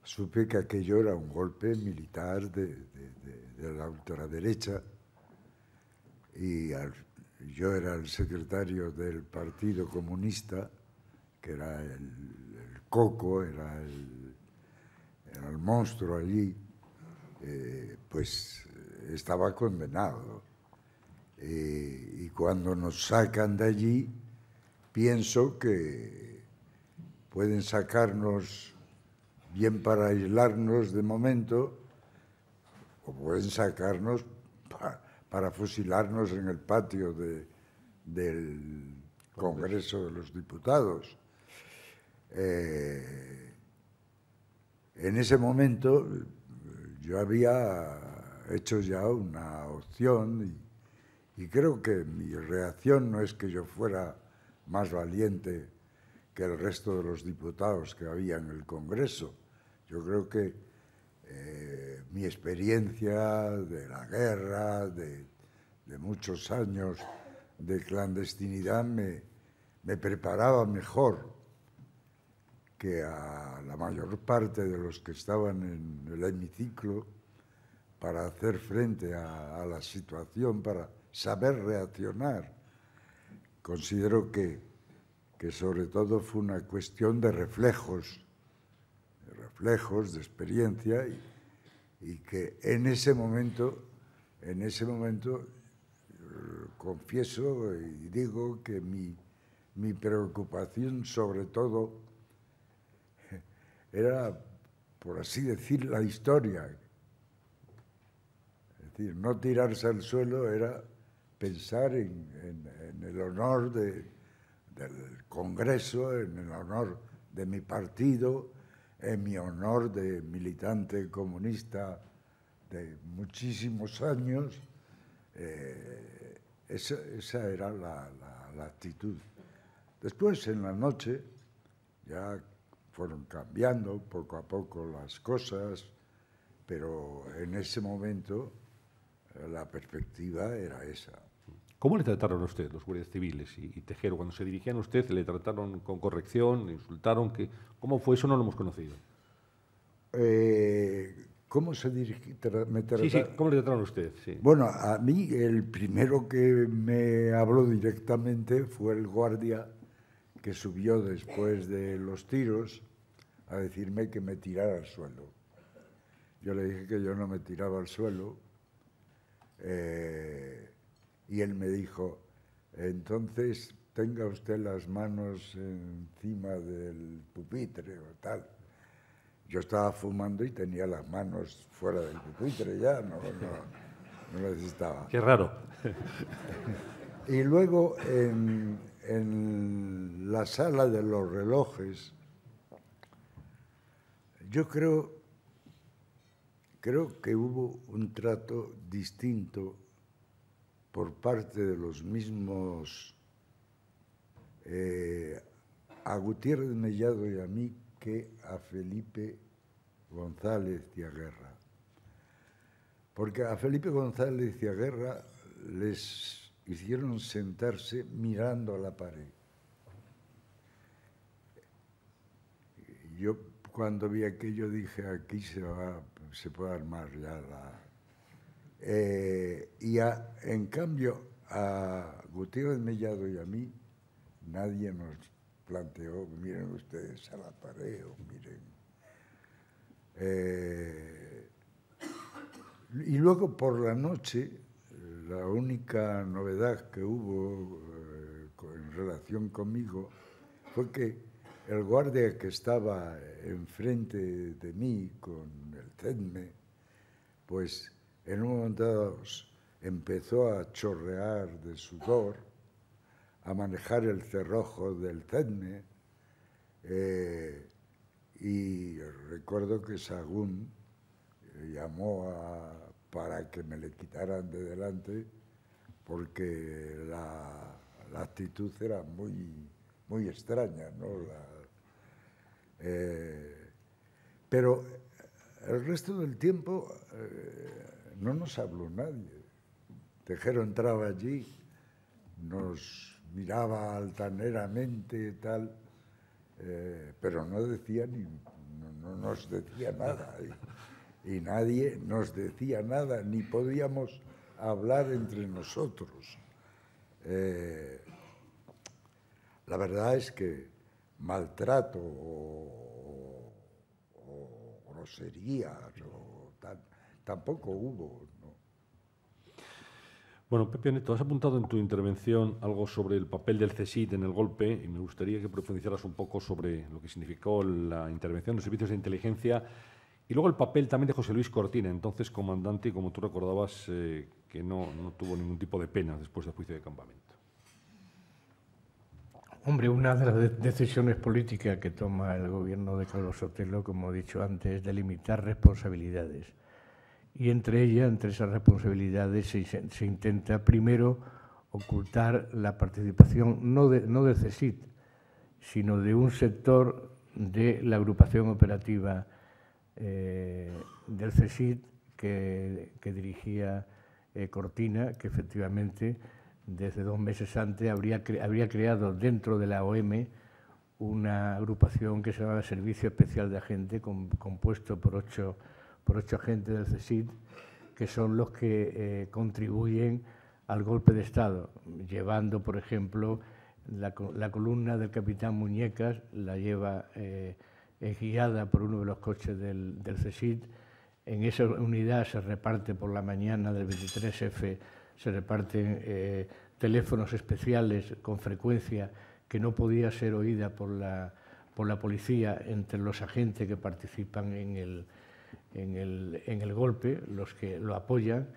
supe que aquello era un golpe militar de, la ultraderecha y yo era el secretario del Partido Comunista, que era el, coco, era el, monstruo allí, eh, pues eh, estaba condenado. Eh, y cuando nos sacan de allí, pienso que pueden sacarnos bien para aislarnos de momento, o pueden sacarnos para fusilarnos en el patio del Congreso de los Diputados. Eh, en ese momento yo había hecho ya una opción y creo que mi reacción no es que yo fuera más valiente que el resto de los diputados que había en el Congreso yo creo que eh, mi experiencia de la guerra, de, muchos años de clandestinidad, me, preparaba mejor que a la mayor parte de los que estaban en el hemiciclo para hacer frente a, la situación, para saber reaccionar. Considero que, que sobre todo fue una cuestión de reflejos de experiencia, y, que en ese momento, en ese momento, eh, confieso y digo que mi, preocupación sobre todo era, por así decir, la historia. Es decir, no tirarse al suelo era pensar en, el honor del Congreso, en el honor de mi partido, en mi honor de militante comunista de muchísimos años, eh, esa, era la actitud. Después, en la noche, ya fueron cambiando poco a poco las cosas, pero en ese momento la perspectiva era esa. ¿Cómo le trataron a usted los guardias civiles y, Tejero? Cuando se dirigían a usted, ¿le trataron con corrección, le insultaron? ¿Cómo fue eso? No lo hemos conocido. Eh, ¿Cómo se dirigía? ¿Cómo le trataron a usted? Bueno, a mí el primero que me habló directamente fue el guardia que subió después de los tiros a decirme que me tirara al suelo. Yo le dije que yo no me tiraba al suelo. Eh, y él me dijo, entonces tenga usted las manos encima del pupitre o tal. Yo estaba fumando y tenía las manos fuera del pupitre ya, no, necesitaba. Qué raro. Y luego en, en la sala de los relojes, yo creo, creo que hubo un trato distinto por parte de los mismos eh, a Gutiérrez Mellado y a mí que a Felipe González Guerra. Porque a Felipe González Guerra les hicieron sentarse mirando a la pared. Yo cuando vi aquello dije, aquí se va, se puede armar ya la, eh, y en cambio, a Gutiérrez Mellado y a mí, nadie nos planteó, miren ustedes a la pared, o miren. Eh, y luego por la noche, la única novedad que hubo eh, en relación conmigo fue que el guardia que estaba enfrente de mí con el CEDME, pues en un momento dado empezó a chorrear de sudor, a manejar el cerrojo del CEDNE, eh, y recuerdo que Sagún eh, llamó para que me le quitaran de delante porque la, actitud era muy, muy extraña. ¿no? Eh, pero el resto del tiempo no nos habló nadie. Tejero entraba allí, nos miraba altaneramente tal, eh, pero no decía ni, nos decía nada. Y, nadie nos decía nada, ni podíamos hablar entre nosotros. Eh, la verdad es que maltrato o grosería, tampoco hubo. ¿no? Bueno, Pepe Neto, has apuntado en tu intervención algo sobre el papel del CSID en el golpe y me gustaría que profundizaras un poco sobre lo que significó la intervención de los servicios de inteligencia y luego el papel también de José Luis Cortina, entonces comandante, y como tú recordabas, eh, que no, no tuvo ningún tipo de pena después del juicio de campamento. Hombre, una de las decisiones políticas que toma el gobierno de Carlos Sotelo, como he dicho antes, es delimitar responsabilidades y entre ellas, entre esas responsabilidades, se, intenta primero ocultar la participación no, de, no del Cesid, sino de un sector de la agrupación operativa eh, del Cesid que, dirigía eh, Cortina, que efectivamente desde dos meses antes habría, habría creado dentro de la OM una agrupación que se llamaba Servicio Especial de Agente, compuesto por ocho por ocho agentes del CSID, que son los que eh, contribuyen al golpe de Estado, llevando, por ejemplo, la, columna del capitán Muñecas, la lleva eh, guiada por uno de los coches del, del En esa unidad se reparte por la mañana del 23F, se reparten eh, teléfonos especiales con frecuencia que no podía ser oída por la, por la policía entre los agentes que participan en el, en el, golpe, los que lo apoyan,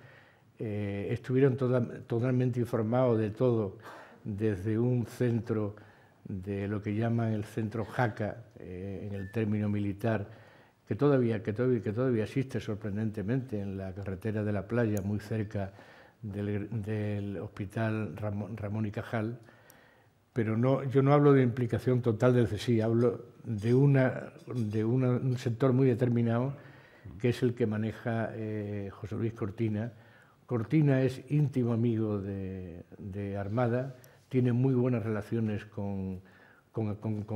eh, estuvieron totalmente informados de todo desde un centro de lo que llaman el centro Jaca, eh, en el término militar, que todavía, que, todavía, que todavía existe sorprendentemente en la carretera de la playa, muy cerca del, hospital Ramón, y Cajal, pero no, yo no hablo de implicación total del CSI, hablo de, una, de un sector muy determinado que es el que maneja eh, José Luis Cortina. Cortina es íntimo amigo de, Armada, tiene muy buenas relaciones con,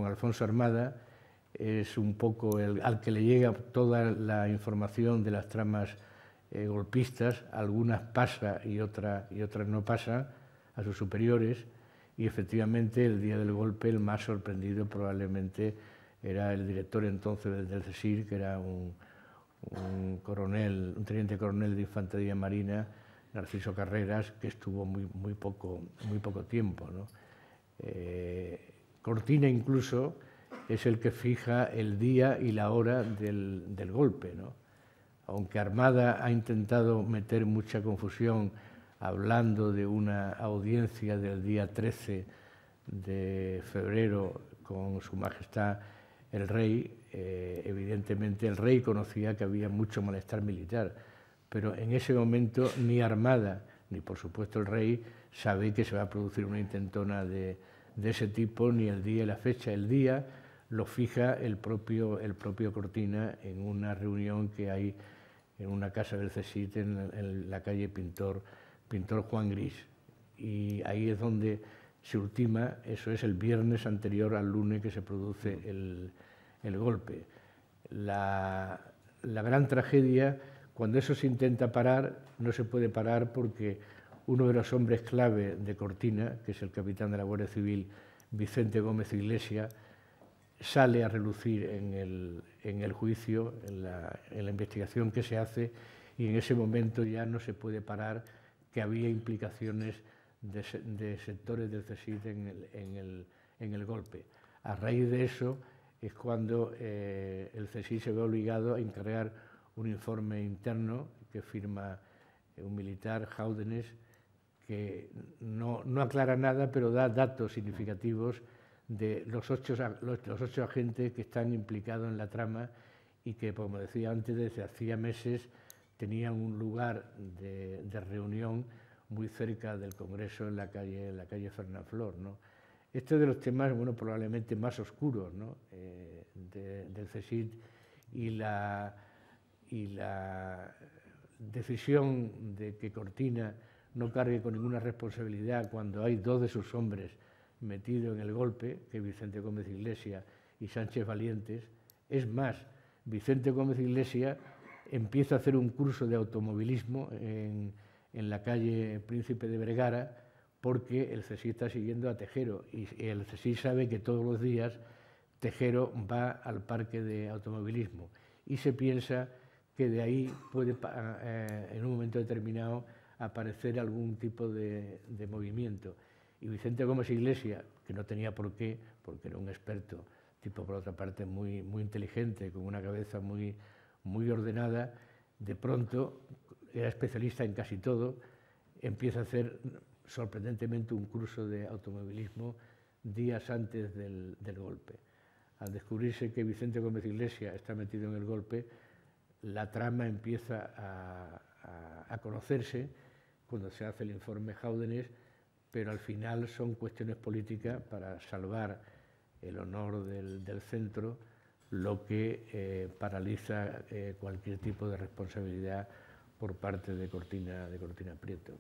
Alfonso Armada, es un poco al que le llega toda la información de las tramas eh, golpistas, algunas pasa y, y otras no pasa a sus superiores, y efectivamente el día del golpe el más sorprendido probablemente era el director entonces del CESIR, que era un, un coronel, teniente coronel de infantería marina, Narciso Carreras, que estuvo muy, muy, poco, muy poco tiempo. Eh, Cortina incluso es el que fija el día y la hora del, golpe. Aunque Armada ha intentado meter mucha confusión hablando de una audiencia del día 13 de febrero con Su Majestad el Rey, eh, evidentemente el rey conocía que había mucho malestar militar, pero en ese momento ni Armada, ni por supuesto el rey, sabe que se va a producir una intentona de, ese tipo, ni el día y la fecha. El día lo fija el propio, el propio Cortina en una reunión que hay en una casa del Cesite en, en la calle Pintor, Pintor Juan Gris. Y ahí es donde se ultima, eso es el viernes anterior al lunes que se produce el, el golpe, la, gran tragedia, cuando eso se intenta parar, no se puede parar porque uno de los hombres clave de Cortina, que es el capitán de la Guardia Civil, Vicente Gómez Iglesia, sale a relucir en el, juicio, en la, investigación que se hace, y en ese momento ya no se puede parar que había implicaciones de, sectores del CSID en el, en el, golpe. A raíz de eso, es cuando eh, el CSI se ve obligado a encargar un informe interno que firma eh, un militar, Jaudenes, que no, aclara nada, pero da datos significativos de los ocho, agentes que están implicados en la trama y que, como decía antes, desde hacía meses tenían un lugar de, reunión muy cerca del Congreso en la calle, en ¿no? Este es de los temas, bueno, probablemente más oscuros ¿no? Eh, del CSIC y la, decisión de que Cortina no cargue con ninguna responsabilidad cuando hay dos de sus hombres metidos en el golpe, que Vicente Gómez Iglesia y Sánchez Valientes. Es más, Vicente Gómez Iglesias empieza a hacer un curso de automovilismo en, en la calle Príncipe de Vergara, porque el CSI está siguiendo a Tejero y el CSI sabe que todos los días Tejero va al parque de automovilismo y se piensa que de ahí puede eh, en un momento determinado aparecer algún tipo de, de movimiento. Y Vicente Gómez iglesia que no tenía por qué, porque era un experto, tipo por otra parte muy, muy inteligente, con una cabeza muy, muy ordenada, de pronto era especialista en casi todo, empieza a hacer sorprendentemente un curso de automovilismo días antes del, golpe. Al descubrirse que Vicente Gómez Iglesias está metido en el golpe, la trama empieza a, conocerse cuando se hace el informe Jaúdenes pero al final son cuestiones políticas para salvar el honor del, centro, lo que eh, paraliza eh, cualquier tipo de responsabilidad por parte de Cortina, de Cortina Prieto.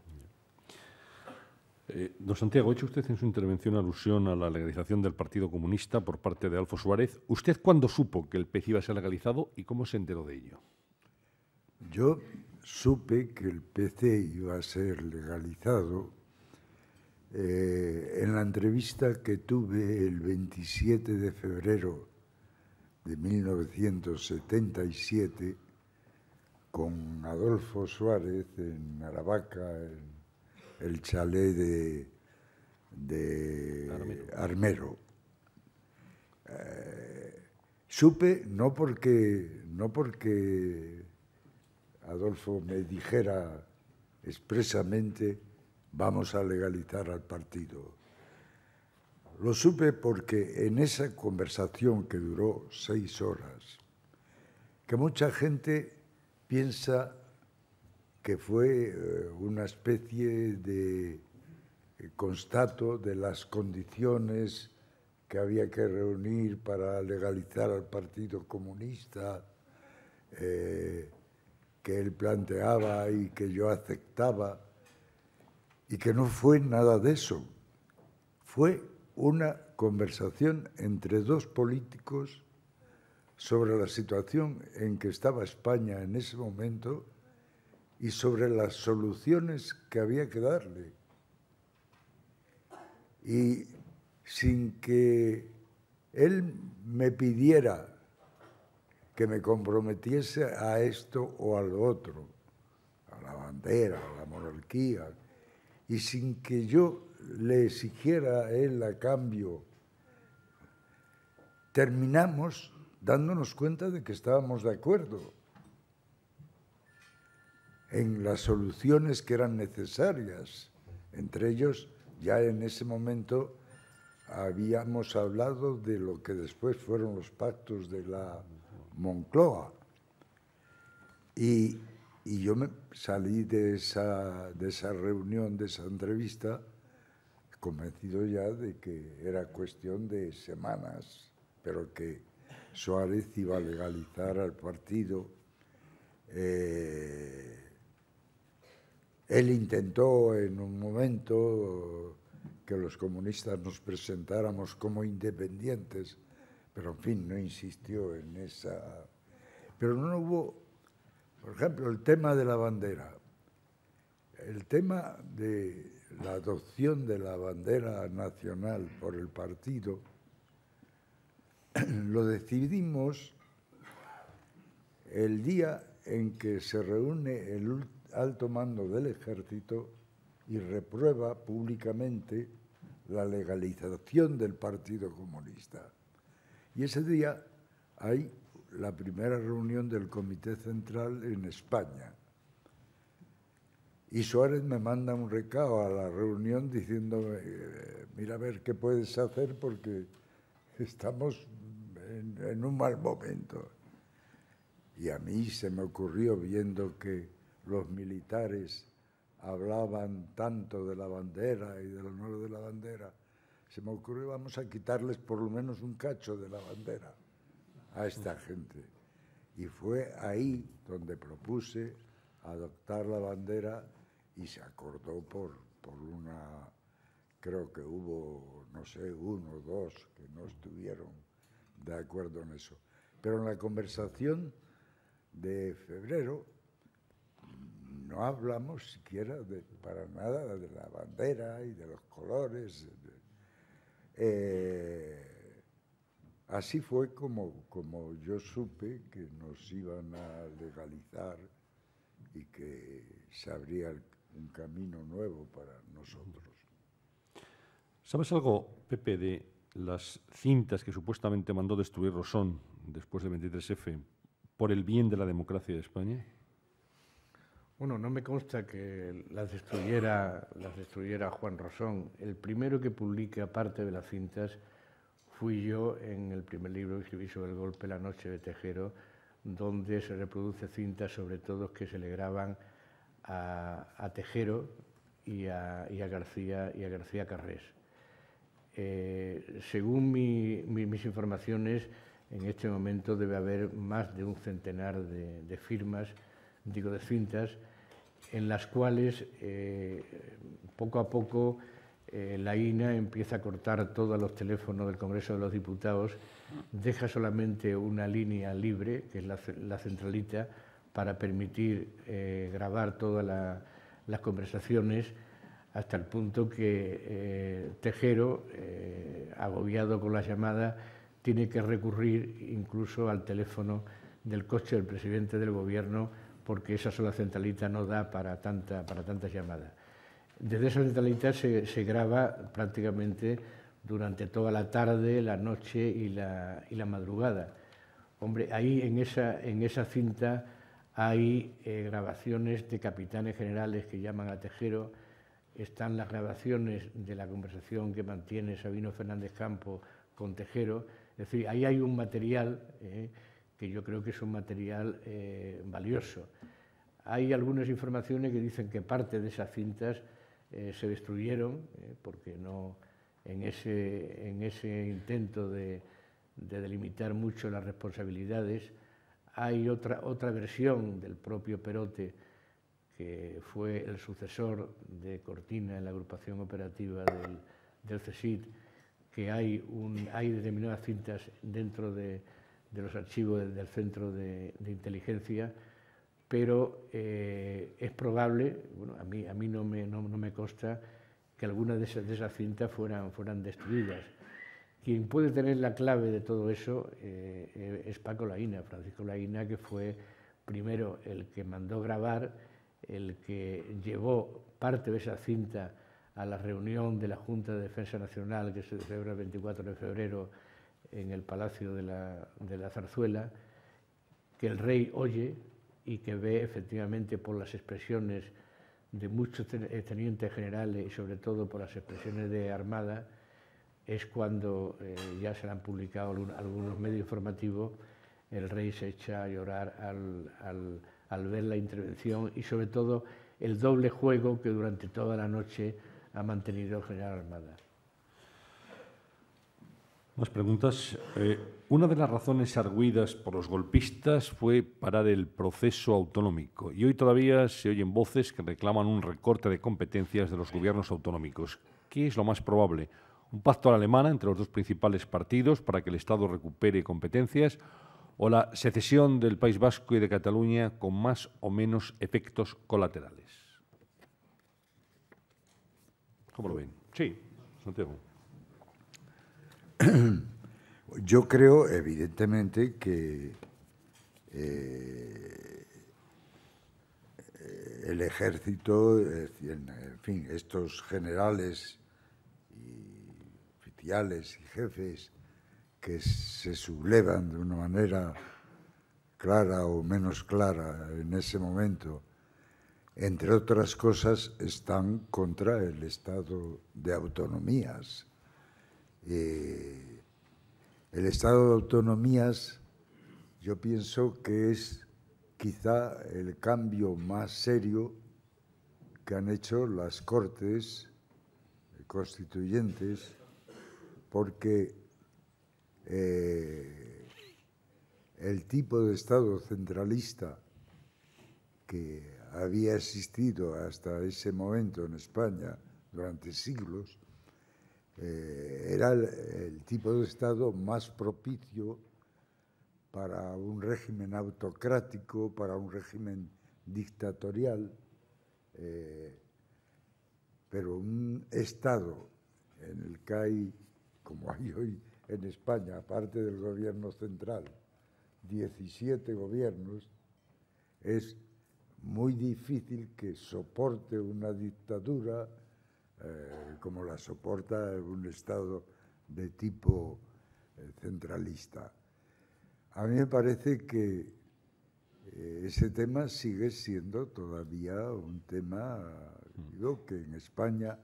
Eh, don Santiago, ha hecho usted en su intervención alusión a la legalización del Partido Comunista por parte de Alfo Suárez. ¿Usted cuándo supo que el PC iba a ser legalizado y cómo se enteró de ello? Yo supe que el PC iba a ser legalizado eh, en la entrevista que tuve el 27 de febrero de 1977 con Adolfo Suárez en Aravaca, en el chalet de, de Armero. Eh, supe, no porque, no porque Adolfo me dijera expresamente, vamos a legalizar al partido. Lo supe porque en esa conversación que duró seis horas, que mucha gente piensa que fue eh, una especie de eh, constato de las condiciones que había que reunir para legalizar al Partido Comunista, eh, que él planteaba y que yo aceptaba, y que no fue nada de eso. Fue una conversación entre dos políticos sobre la situación en que estaba España en ese momento y sobre las soluciones que había que darle. Y sin que él me pidiera que me comprometiese a esto o al otro, a la bandera, a la monarquía, y sin que yo le exigiera a él a cambio, terminamos dándonos cuenta de que estábamos de acuerdo en las soluciones que eran necesarias. Entre ellos, ya en ese momento habíamos hablado de lo que después fueron los pactos de la Moncloa. Y, yo me salí de esa, de esa reunión, de esa entrevista, convencido ya de que era cuestión de semanas, pero que Suárez iba a legalizar al partido. Eh, él intentó en un momento que los comunistas nos presentáramos como independientes, pero en fin, no insistió en esa... Pero no hubo, por ejemplo, el tema de la bandera. El tema de la adopción de la bandera nacional por el partido lo decidimos el día en que se reúne el último alto mando del ejército y reprueba públicamente la legalización del Partido Comunista. Y ese día hay la primera reunión del Comité Central en España. Y Suárez me manda un recado a la reunión diciéndome, eh, mira a ver qué puedes hacer porque estamos en un mal momento. Y a mí se me ocurrió viendo que los militares hablaban tanto de la bandera y del honor de la bandera, se me ocurrió vamos a quitarles por lo menos un cacho de la bandera a esta gente. Y fue ahí donde propuse adoptar la bandera y se acordó por, por una, creo que hubo, no sé, uno o dos que no estuvieron de acuerdo en eso. Pero en la conversación de febrero no hablamos siquiera para nada de la bandera y de los colores. Eh, así fue como, como yo supe que nos iban a legalizar y que se abría un camino nuevo para nosotros. ¿Sabes algo, Pepe, de las cintas que supuestamente mandó destruir Rosón después de 23F por el bien de la democracia de España? Bueno, no me consta que las destruyera, Juan Rosón. El primero que publica aparte de las cintas fui yo en el primer libro que escribí sobre el golpe La noche de Tejero, donde se reproduce cintas sobre todo que se le graban a, Tejero y a, García, y a García Carrés. Eh, según mis informaciones, en este momento debe haber más de un centenar de, de firmas, digo de cintas, en las cuales eh, poco a poco eh, la INA empieza a cortar todos los teléfonos del Congreso de los Diputados, deja solamente una línea libre, que es la, centralita, para permitir eh, grabar todas las conversaciones hasta el punto que Tejero, agobiado con las llamada, tiene que recurrir incluso al teléfono del coche del presidente del Gobierno porque esa sola centralita no da para, tanta, para tantas llamadas. Desde esa centralita se, graba prácticamente durante toda la tarde, la noche y la, la madrugada. Hombre, ahí en esa, en esa cinta hay eh, grabaciones de capitanes generales que llaman a Tejero, están las grabaciones de la conversación que mantiene Sabino Fernández Campo con Tejero, es decir, ahí hay un material. Eh, que yo creo que es un material eh, valioso. Hay algunas informaciones que dicen que parte de esas cintas eh, se destruyeron eh, porque no en ese, en ese intento de, delimitar mucho las responsabilidades. Hay otra, otra versión del propio Perote, que fue el sucesor de Cortina en la agrupación operativa del, del que hay, un, hay determinadas cintas dentro de, de los archivos del Centro de, Inteligencia, pero eh, es probable, bueno, a mí, a mí no, me, no, me consta que algunas de esas, cintas fueran, fueran destruidas. Quien puede tener la clave de todo eso eh, eh, es Paco Laína, Francisco Laína, que fue primero el que mandó grabar, el que llevó parte de esa cinta a la reunión de la Junta de Defensa Nacional que se celebra el 24 de febrero en el Palacio de la, Zarzuela, que el rey oye y que ve efectivamente por las expresiones de muchos eh, tenientes generales y sobre todo por las expresiones de Armada, es cuando eh, ya se han publicado algunos medios informativos, el rey se echa a llorar al, al ver la intervención y sobre todo el doble juego que durante toda la noche ha mantenido el general Armada. Más preguntas. Eh, una de las razones arguidas por los golpistas fue parar el proceso autonómico y hoy todavía se oyen voces que reclaman un recorte de competencias de los gobiernos autonómicos. ¿Qué es lo más probable? ¿Un pacto a la alemana entre los dos principales partidos para que el Estado recupere competencias? ¿O la secesión del País Vasco y de Cataluña con más o menos efectos colaterales? ¿Cómo lo ven? Sí, Santiago. Yo creo, evidentemente, que eh, el ejército, en fin, estos generales y oficiales y jefes que se sublevan de una manera clara o menos clara en ese momento, entre otras cosas, están contra el estado de autonomías eh, el estado de autonomías, yo pienso que es quizá el cambio más serio que han hecho las Cortes constituyentes, porque eh, el tipo de Estado centralista que había existido hasta ese momento en España durante siglos, eh, era el, tipo de Estado más propicio para un régimen autocrático, para un régimen dictatorial, eh, pero un Estado en el que hay, como hay hoy en España, aparte del gobierno central, 17 gobiernos, es muy difícil que soporte una dictadura eh, como la soporta un Estado de tipo eh, centralista. A mí me parece que eh, ese tema sigue siendo todavía un tema, digo, que en España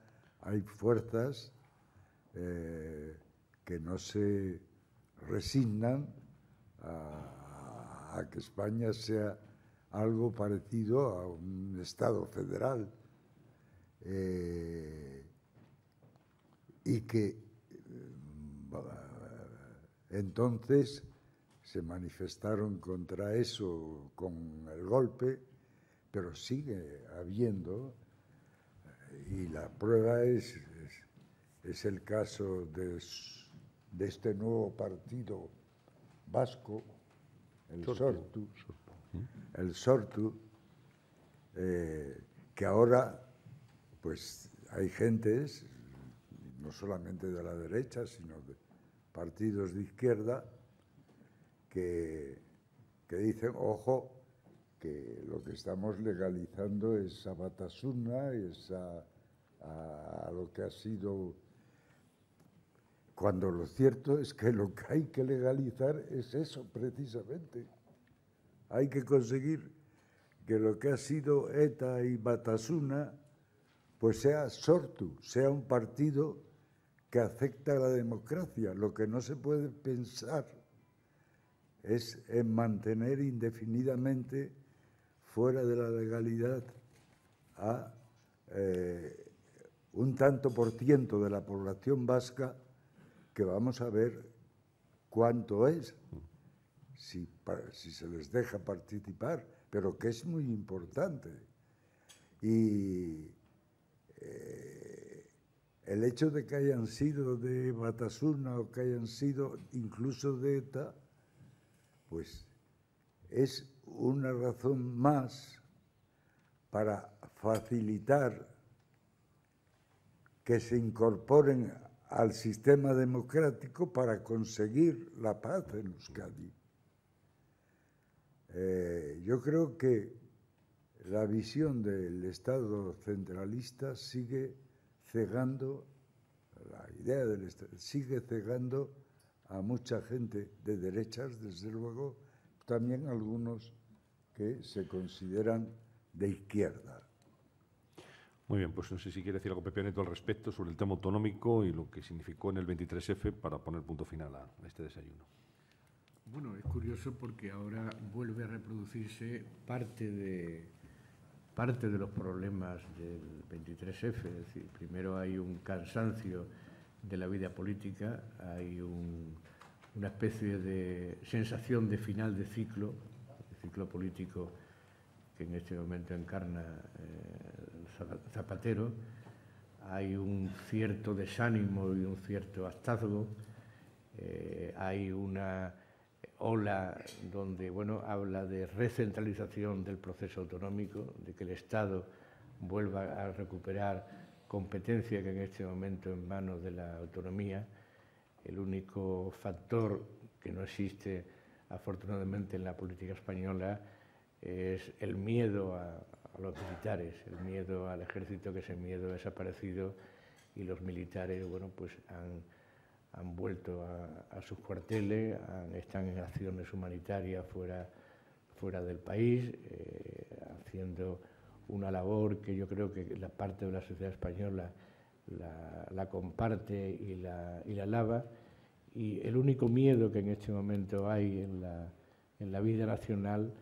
hay fuerzas que no se resignan a que España sea algo parecido a un Estado federal eh, y que mm, entonces se manifestaron contra eso con el golpe, pero sigue habiendo, eh, y la prueba es, es, el caso de, este nuevo partido vasco, el Sortu, ¿eh? el Sortu, que ahora pues hay gentes, no solamente de la derecha, sino de partidos de izquierda, que, dicen, ojo, que lo que estamos legalizando es a Batasuna, es a, lo que ha sido, cuando lo cierto es que lo que hay que legalizar es eso precisamente. Hay que conseguir que lo que ha sido ETA y Batasuna pues sea sortu, sea un partido que afecta a la democracia. Lo que no se puede pensar es en mantener indefinidamente fuera de la legalidad a eh, un tanto por ciento de la población vasca que vamos a ver cuánto es, si, si se les deja participar, pero que es muy importante. Y eh, el hecho de que hayan sido de Batasuna o que hayan sido incluso de ETA, pues es una razón más para facilitar que se incorporen al sistema democrático para conseguir la paz en Euskadi. Eh, yo creo que la visión del Estado centralista sigue cegando, la idea del Estado sigue cegando a mucha gente de derechas, desde luego, también algunos que se consideran de izquierda. Muy bien, pues no sé si quiere decir algo Pepe Neto al respecto sobre el tema autonómico y lo que significó en el 23F para poner punto final a este desayuno. Bueno, es curioso porque ahora vuelve a reproducirse parte de parte de los problemas del 23F, es decir, primero hay un cansancio de la vida política, hay una especie de sensación de final de ciclo, de ciclo político que en este momento encarna eh, Zapatero, hay un cierto desánimo y un cierto hastazgo, eh, hay una ola donde bueno, habla de recentralización del proceso autonómico, de que el Estado vuelva a recuperar competencia que en este momento en manos de la autonomía. El único factor que no existe afortunadamente en la política española es el miedo a, a los militares, el miedo al ejército, que ese miedo ha desaparecido y los militares bueno, pues han han vuelto a, sus cuarteles, están en acciones humanitarias fuera, fuera del país, eh, haciendo una labor que yo creo que la parte de la sociedad española la, la comparte y la, y la lava. Y el único miedo que en este momento hay en la, en la vida nacional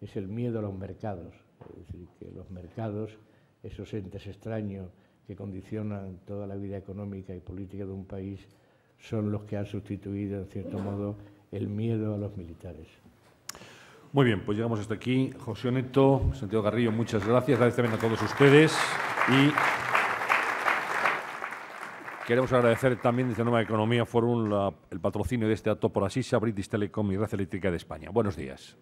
es el miedo a los mercados. Es decir, que los mercados, esos entes extraños que condicionan toda la vida económica y política de un país, son los que han sustituido, en cierto modo, el miedo a los militares. Muy bien, pues llegamos hasta aquí. José Neto, Santiago Garrillo, muchas gracias. Gracias también a todos ustedes. Y queremos agradecer también desde Nueva Economía Forum el patrocinio de este acto por Asisa, British Telecom y Red Eléctrica de España. Buenos días.